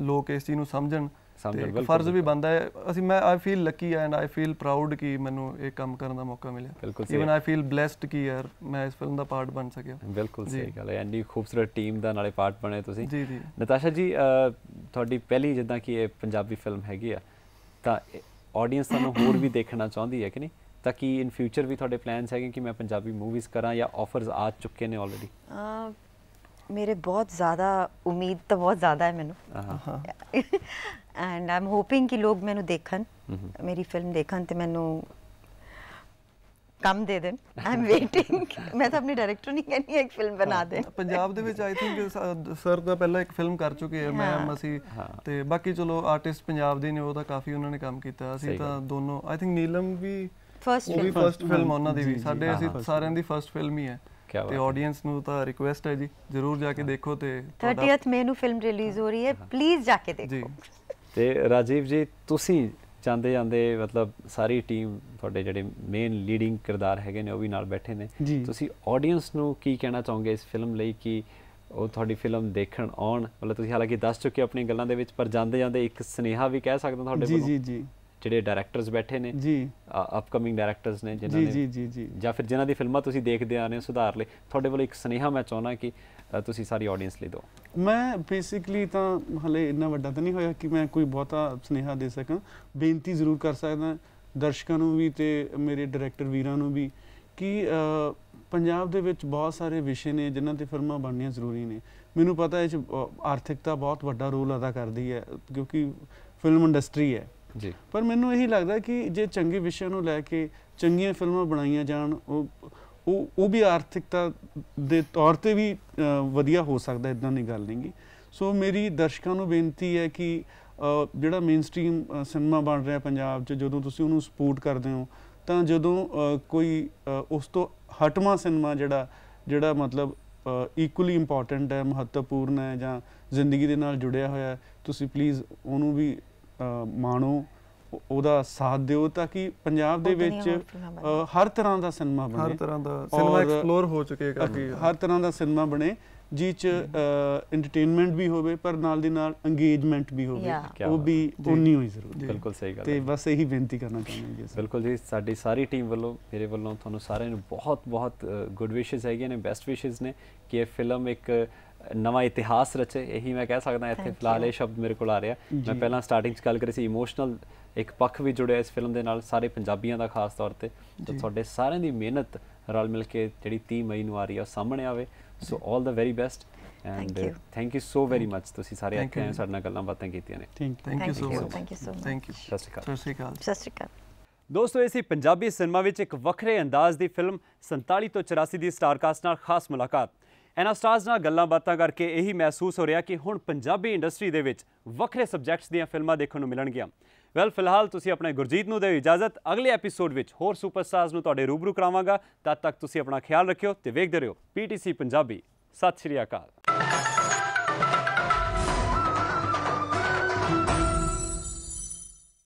ਲੋਕ ਇਸ ਚੀਜ਼ ਨੂੰ ਸਮਝਣ ਸਮਝ ਬਿਲਕੁਲ ਫਰਜ਼ ਵੀ ਬੰਦਾ ਹੈ ਅਸੀਂ ਮੈਂ I feel lucky and I feel proud ਕਿ ਮੈਨੂੰ ਇਹ ਕੰਮ ਕਰਨ ਦਾ ਮੌਕਾ ਮਿਲਿਆ ਇਵਨ ਆਈ ਫੀਲ ਬlesed ਕਿ ਯਾਰ ਮੈਂ ਇਸ ਫਿਲਮ ਦਾ ਪਾਰਟ ਬਣ ਸਕਿਆ ਬਿਲਕੁਲ ਸਹੀ ਗੱਲ ਹੈ ਐਂਡੀ ਖੂਬਸੂਰਤ ਟੀਮ ਦਾ ਨਾਲੇ ਪਾਰਟ ਬਣੇ ਤੁਸੀਂ ਜੀ ਜੀ ਨਤਾਸ਼ਾ ਜੀ ਤੁਹਾਡੀ ਪਹਿਲੀ ਜਿੱਦਾਂ ਕਿ ਇਹ ਪੰਜਾਬੀ ਫਿਲਮ ਹੈਗੀ ਆ ਤਾਂ ਆਡੀਅנס ਤੁਹਾਨੂੰ ਹੋਰ ਵੀ ਦੇਖਣਾ ਚਾਹੁੰਦੀ ਹੈ ਕਿ ਨਹੀਂ ਤਾਂ ਕਿ ਇਨ ਫਿਊਚਰ ਵੀ ਤੁਹਾਡੇ ਪਲਾਨਸ ਹੈਗੇ ਕਿ ਮੈਂ ਪੰਜਾਬੀ ਮੂਵੀਜ਼ ਕਰਾਂ ਜਾਂ ਆਫਰਸ ਆ ਚੁੱਕੇ ਨੇ ਆਲਰੇਡੀ ਮੇਰੇ ਬਹੁਤ ਜ਼ਿਆਦਾ ਉਮੀਦ ਤਾਂ ਬਹੁਤ ਜ਼ਿਆਦਾ ਹੈ ਮੈਨੂੰ [LAUGHS] ਐਂਡ ਆਮ ਹੋਪਿੰਗ ਕਿ ਲੋਕ ਮੈਨੂੰ ਦੇਖਣ ਮੇਰੀ ਫਿਲਮ ਦੇਖਣ ਤੇ ਮੈਨੂੰ ਕੰਮ ਦੇ ਦੇਣ ਆਮ ਵੇਟਿੰਗ ਮੈਂ ਤਾਂ ਆਪਣੇ ਡਾਇਰੈਕਟਰ ਨਹੀਂ ਕਹਿੰਦੀ ਇੱਕ ਫਿਲਮ ਬਣਾ ਦੇ ਪੰਜਾਬ ਦੇ ਵਿੱਚ ਆਈ ਥਿੰਕ ਸਰ ਦਾ ਪਹਿਲਾਂ ਇੱਕ ਫਿਲਮ ਕਰ ਚੁੱਕੇ ਆ ਮੈਂ ਅਸੀਂ ਤੇ ਬਾਕੀ ਚਲੋ ਆਰਟਿਸਟ ਪੰਜਾਬ ਦੇ ਨੇ ਉਹ ਤਾਂ ਕਾਫੀ ਉਹਨਾਂ ਨੇ ਕੰਮ ਕੀਤਾ ਅਸੀਂ ਤਾਂ ਦੋਨੋਂ ਆਈ ਥਿੰਕ ਨੀਲਮ ਵੀ ਫਰਸਟ ਫਿਲਮ ਵੀ ਫਰਸਟ ਫਿਲਮ ਉਹਨਾਂ ਦੀ ਵੀ ਸਾਡੇ ਅਸੀਂ ਸਾਰਿਆਂ ਦੀ ਫਰਸਟ ਫਿਲਮ ਹੀ ਹੈ ਤੇ ਆਡੀਅנס ਨੂੰ ਤਾਂ ਰਿਕੁਐਸਟ ਹੈ ਜੀ ਜਰੂਰ ਜਾ ਕੇ ਦੇਖੋ ਤੇ 30th ਮਈ ਨੂੰ ਫਿਲਮ ਰਿਲੀਜ਼ ਹੋ ਰਹੀ ਹੈ ਪਲੀਜ਼ ਜਾ ਕੇ ਦੇਖੋ ਤੇ ਰਾਜੀਵ ਜੀ ਤੁਸੀਂ ਜਾਂਦੇ ਜਾਂਦੇ ਮਤਲਬ ਸਾਰੀ ਟੀਮ ਤੁਹਾਡੇ ਜਿਹੜੇ ਮੇਨ ਲੀਡਿੰਗ ਕਿਰਦਾਰ ਹੈਗੇ ਨੇ ਉਹ ਵੀ ਨਾਲ ਬੈਠੇ ਨੇ ਤੁਸੀਂ ਆਡੀਅנס ਨੂੰ ਕੀ ਕਹਿਣਾ ਚਾਹੋਗੇ ਇਸ ਫਿਲਮ ਲਈ ਕਿ ਉਹ ਤੁਹਾਡੀ ਫਿਲਮ ਦੇਖਣ ਆਉਣ ਮਤਲਬ ਤੁਸੀਂ ਹਾਲਾਂਕਿ ਦੱਸ ਚੁੱਕੇ ਆਪਣੀ ਗੱਲਾਂ ਦੇ ਵਿੱਚ ਪਰ ਜਾਂਦੇ ਜਾਂਦੇ ਇੱਕ ਸਨੇਹਾ ਵੀ ਕਹਿ ਸਕਦਾ ਤੁਹਾਡੇ ਕੋਲ ਜੀ ਜੀ ਜੀ ਜਿਹੜੇ ਡਾਇਰੈਕਟਰਸ ਬੈਠੇ ਨੇ ਜੀ ਅਪਕਮਿੰਗ ਡਾਇਰੈਕਟਰਸ ਨੇ ਜਿਨ੍ਹਾਂ ਨੇ ਜੀ ਜੀ ਜੀ ਜਾਂ ਫਿਰ ਜਿਨ੍ਹਾਂ ਦੀ ਫਿਲਮਾਂ ਤੁਸੀਂ ਦੇਖਦੇ ਆ ਰਹੇ ਹੋ ਸੁਧਾਰ ਲਈ ਤੁਹਾਡੇ ਵੱਲੋਂ ਇੱਕ ਸਨੇਹਾ ਮੈਂ ਚਾਹੁੰਦਾ ਕਿ ਤੁਸੀਂ ਸਾਰੀ ਆਡੀਅנס ਲਈ ਦਿਓ ਮੈਂ ਬੇਸਿਕਲੀ ਤਾਂ ਹਲੇ ਇੰਨਾ ਵੱਡਾ ਤਾਂ ਨਹੀਂ ਹੋਇਆ ਕਿ ਮੈਂ ਕੋਈ ਬਹੁਤਾ ਸਨੇਹਾ ਦੇ ਸਕਾਂ ਬੇਨਤੀ ਜ਼ਰੂਰ ਕਰ ਸਕਦਾ ਦਰਸ਼ਕਾਂ ਨੂੰ ਵੀ ਤੇ ਮੇਰੇ ਡਾਇਰੈਕਟਰ ਵੀਰਾਂ ਨੂੰ ਵੀ ਕਿ ਪੰਜਾਬ ਦੇ ਵਿੱਚ ਬਹੁਤ ਸਾਰੇ ਵਿਸ਼ੇ ਨੇ ਜਿਨ੍ਹਾਂ ਤੇ ਫਿਲਮਾਂ ਬਣਨੀਆਂ ਜ਼ਰੂਰੀ ਨੇ ਮੈਨੂੰ ਪਤਾ ਹੈ ਕਿ ਆਰਥਿਕਤਾ ਬਹੁਤ ਵੱਡਾ ਰੋਲ ਅਦਾ ਕਰਦੀ ਹੈ ਕਿਉਂਕਿ ਫਿਲਮ ਇੰਡਸਟਰੀ ਹੈ ਜੀ ਪਰ ਮੈਨੂੰ ਇਹੀ ਲੱਗਦਾ ਕਿ ਜੇ ਚੰਗੇ ਵਿਸ਼ਿਆਂ ਨੂੰ ਲੈ ਕੇ ਚੰਗੀਆਂ ਫਿਲਮਾਂ ਬਣਾਈਆਂ ਜਾਣ ਉਹ ਉਹ ਉਹ ਵੀ ਆਰਥਿਕਤਾ ਦੇ ਤੌਰ ਤੇ ਵੀ ਵਧੀਆ ਹੋ ਸਕਦਾ ਇਦਾਂ ਨਹੀਂ ਗੱਲ ਨਹੀਂਗੀ ਸੋ ਮੇਰੀ ਦਰਸ਼ਕਾਂ ਨੂੰ ਬੇਨਤੀ ਹੈ ਕਿ ਜਿਹੜਾ ਮੇਨਸਟ੍ਰੀਮ ਸਿਨੇਮਾ ਬਣ ਰਿਹਾ ਪੰਜਾਬ 'ਚ ਜਦੋਂ ਤੁਸੀਂ ਉਹਨੂੰ ਸਪੋਰਟ ਕਰਦੇ ਹੋ ਤਾਂ ਜਦੋਂ ਕੋਈ ਉਸ ਤੋਂ ਹਟਮਾ ਸਿਨੇਮਾ ਜਿਹੜਾ ਜਿਹੜਾ ਮਤਲਬ ਇਕੁਅਲੀ ਇੰਪੋਰਟੈਂਟ ਹੈ ਮਹੱਤਵਪੂਰਨ ਹੈ ਜਾਂ ਜ਼ਿੰਦਗੀ ਦੇ ਨਾਲ ਜੁੜਿਆ ਹੋਇਆ ਤੁਸੀਂ ਪਲੀਜ਼ ਉਹਨੂੰ ਵੀ ਮਾਣੋ ਉਹਦਾ ਸਾਥ ਦਿਓ ਤਾਂ ਕਿ ਪੰਜਾਬ ਦੇ ਵਿੱਚ ਹਰ ਤਰ੍ਹਾਂ ਦਾ ਸਿਨੇਮਾ ਬਣੇ ਹਰ ਤਰ੍ਹਾਂ ਦਾ ਸਿਨੇਮਾ ਐਕਸਪਲੋਰ ਹੋ ਚੁੱਕੇ ਕਿ ਹਰ ਤਰ੍ਹਾਂ ਦਾ ਸਿਨੇਮਾ ਬਣੇ ਜੀ ਚ ਐਂਟਰਟੇਨਮੈਂਟ ਵੀ ਹੋਵੇ ਪਰ ਨਾਲ ਦੀ ਨਾਲ ਇੰਗੇਜਮੈਂਟ ਵੀ ਹੋਵੇ ਉਹ ਵੀ ਉਨੀ ਹੋਈ ਜ਼ਰੂਰ ਬਿਲਕੁਲ ਸਹੀ ਗੱਲ ਤੇ ਬਸ ਇਹੀ ਬੇਨਤੀ ਕਰਨਾ ਚਾਹੁੰਦੇ ਜੀ ਬਿਲਕੁਲ ਜੀ ਸਾਡੀ ਸਾਰੀ ਟੀਮ ਵੱਲੋਂ ਮੇਰੇ ਵੱਲੋਂ ਤੁਹਾਨੂੰ ਸਾਰਿਆਂ ਨੂੰ ਬਹੁਤ ਬਹੁਤ ਗੁੱਡ ਵਿਸ਼ੇਸ ਹੈਗੇ ਨੇ ਬੈਸਟ ਵਿਸ਼ੇਸ ਨੇ ਕਿ ਇਹ ਫਿਲਮ ਇੱਕ ਨਵਾਂ ਇਤਿਹਾਸ ਰਚੇ ਇਹੀ ਮੈਂ ਕਹਿ ਸਕਦਾ ਇੱਥੇ ਫਿਲਹਾਲ ਇਹ ਸ਼ਬਦ ਮੇਰੇ ਕੋਲ ਆ ਰਿਹਾ ਮੈਂ ਪਹਿਲਾਂ ਸਟਾਰਟਿੰਗ 'ਚ ਗੱਲ ਕਰੀ ਸੀ ਇਮੋਸ਼ਨਲ ਇੱਕ ਪੱਖ ਵੀ ਜੁੜਿਆ ਇਸ ਫਿਲਮ ਦੇ ਨਾਲ ਸਾਰੇ ਪੰਜਾਬੀਆਂ ਦਾ ਖਾਸ ਤੌਰ ਤੇ ਤੇ ਤੁਹਾਡੇ ਸਾਰਿਆਂ ਦੀ ਮਿਹਨਤ ਰਲ ਮਿਲ ਕੇ ਜਿਹੜੀ 30 ਮਈ ਨੂੰ ਆ ਰਹੀ ਹੈ ਸਾਹਮਣੇ ਆਵੇ so 올 the very best and thank you so very much ਤੁਸੀਂ ਸਾਰੇ ਆ ਕੇ ਸਾਡੇ ਨਾਲ ਗੱਲਾਂ ਬਾਤਾਂ ਕੀਤੀਆਂ ਨੇ thank you so much thank you so much thank you ਸਤਿ ਸ਼੍ਰੀ ਅਕਾਲ ਸਤਿ ਸ਼੍ਰੀ ਅਕਾਲ ਦੋਸਤੋ ਇਸੀ ਪੰਜਾਬੀ ਸਿਨੇਮਾ ਵਿੱਚ ਇੱਕ ਵੱਖਰੇ ਅੰਦਾਜ਼ ਦੀ ਫਿਲਮ 47 ਤੋਂ 84 ਦੀ ਸਟਾਰ ਕਾਸਟ ਨਾਲ ਖਾਸ ਮੁਲਾਕਾਤ ਇਹਨਾਂ ਸਟਾਰਸ ਨਾਲ ਗੱਲਾਂ ਬਾਤਾਂ ਕਰਕੇ ਇਹੀ ਮਹਿਸੂਸ ਹੋ ਰਿਹਾ ਕਿ ਹੁਣ ਪੰਜਾਬੀ ਇੰਡਸਟਰੀ ਦੇ ਵਿੱਚ ਵੱਖਰੇ ਸਬਜੈਕਟਸ ਦੀਆਂ ਫਿਲਮਾਂ ਦੇਖਣ ਨੂੰ ਮਿਲਣਗੀਆਂ ਵੈਲ ਫਿਲਹਾਲ ਤੁਸੀਂ ਆਪਣੇ ਗੁਰਜੀਤ ਨੂੰ ਦੇ ਇਜਾਜ਼ਤ ਅਗਲੇ ਐਪੀਸੋਡ ਵਿੱਚ ਹੋਰ ਸੁਪਰਸਟਾਰਸ ਨੂੰ ਤੁਹਾਡੇ ਰੂਬਰੂ ਕਰਾਵਾਂਗਾ ਤਦ ਤੱਕ ਤੁਸੀਂ ਆਪਣਾ ਖਿਆਲ ਰੱਖਿਓ ਤੇ ਵੇਖਦੇ ਰਹੋ ਪੀਟੀਸੀ ਪੰਜਾਬੀ ਸਤਿ ਸ਼੍ਰੀ ਅਕਾਲ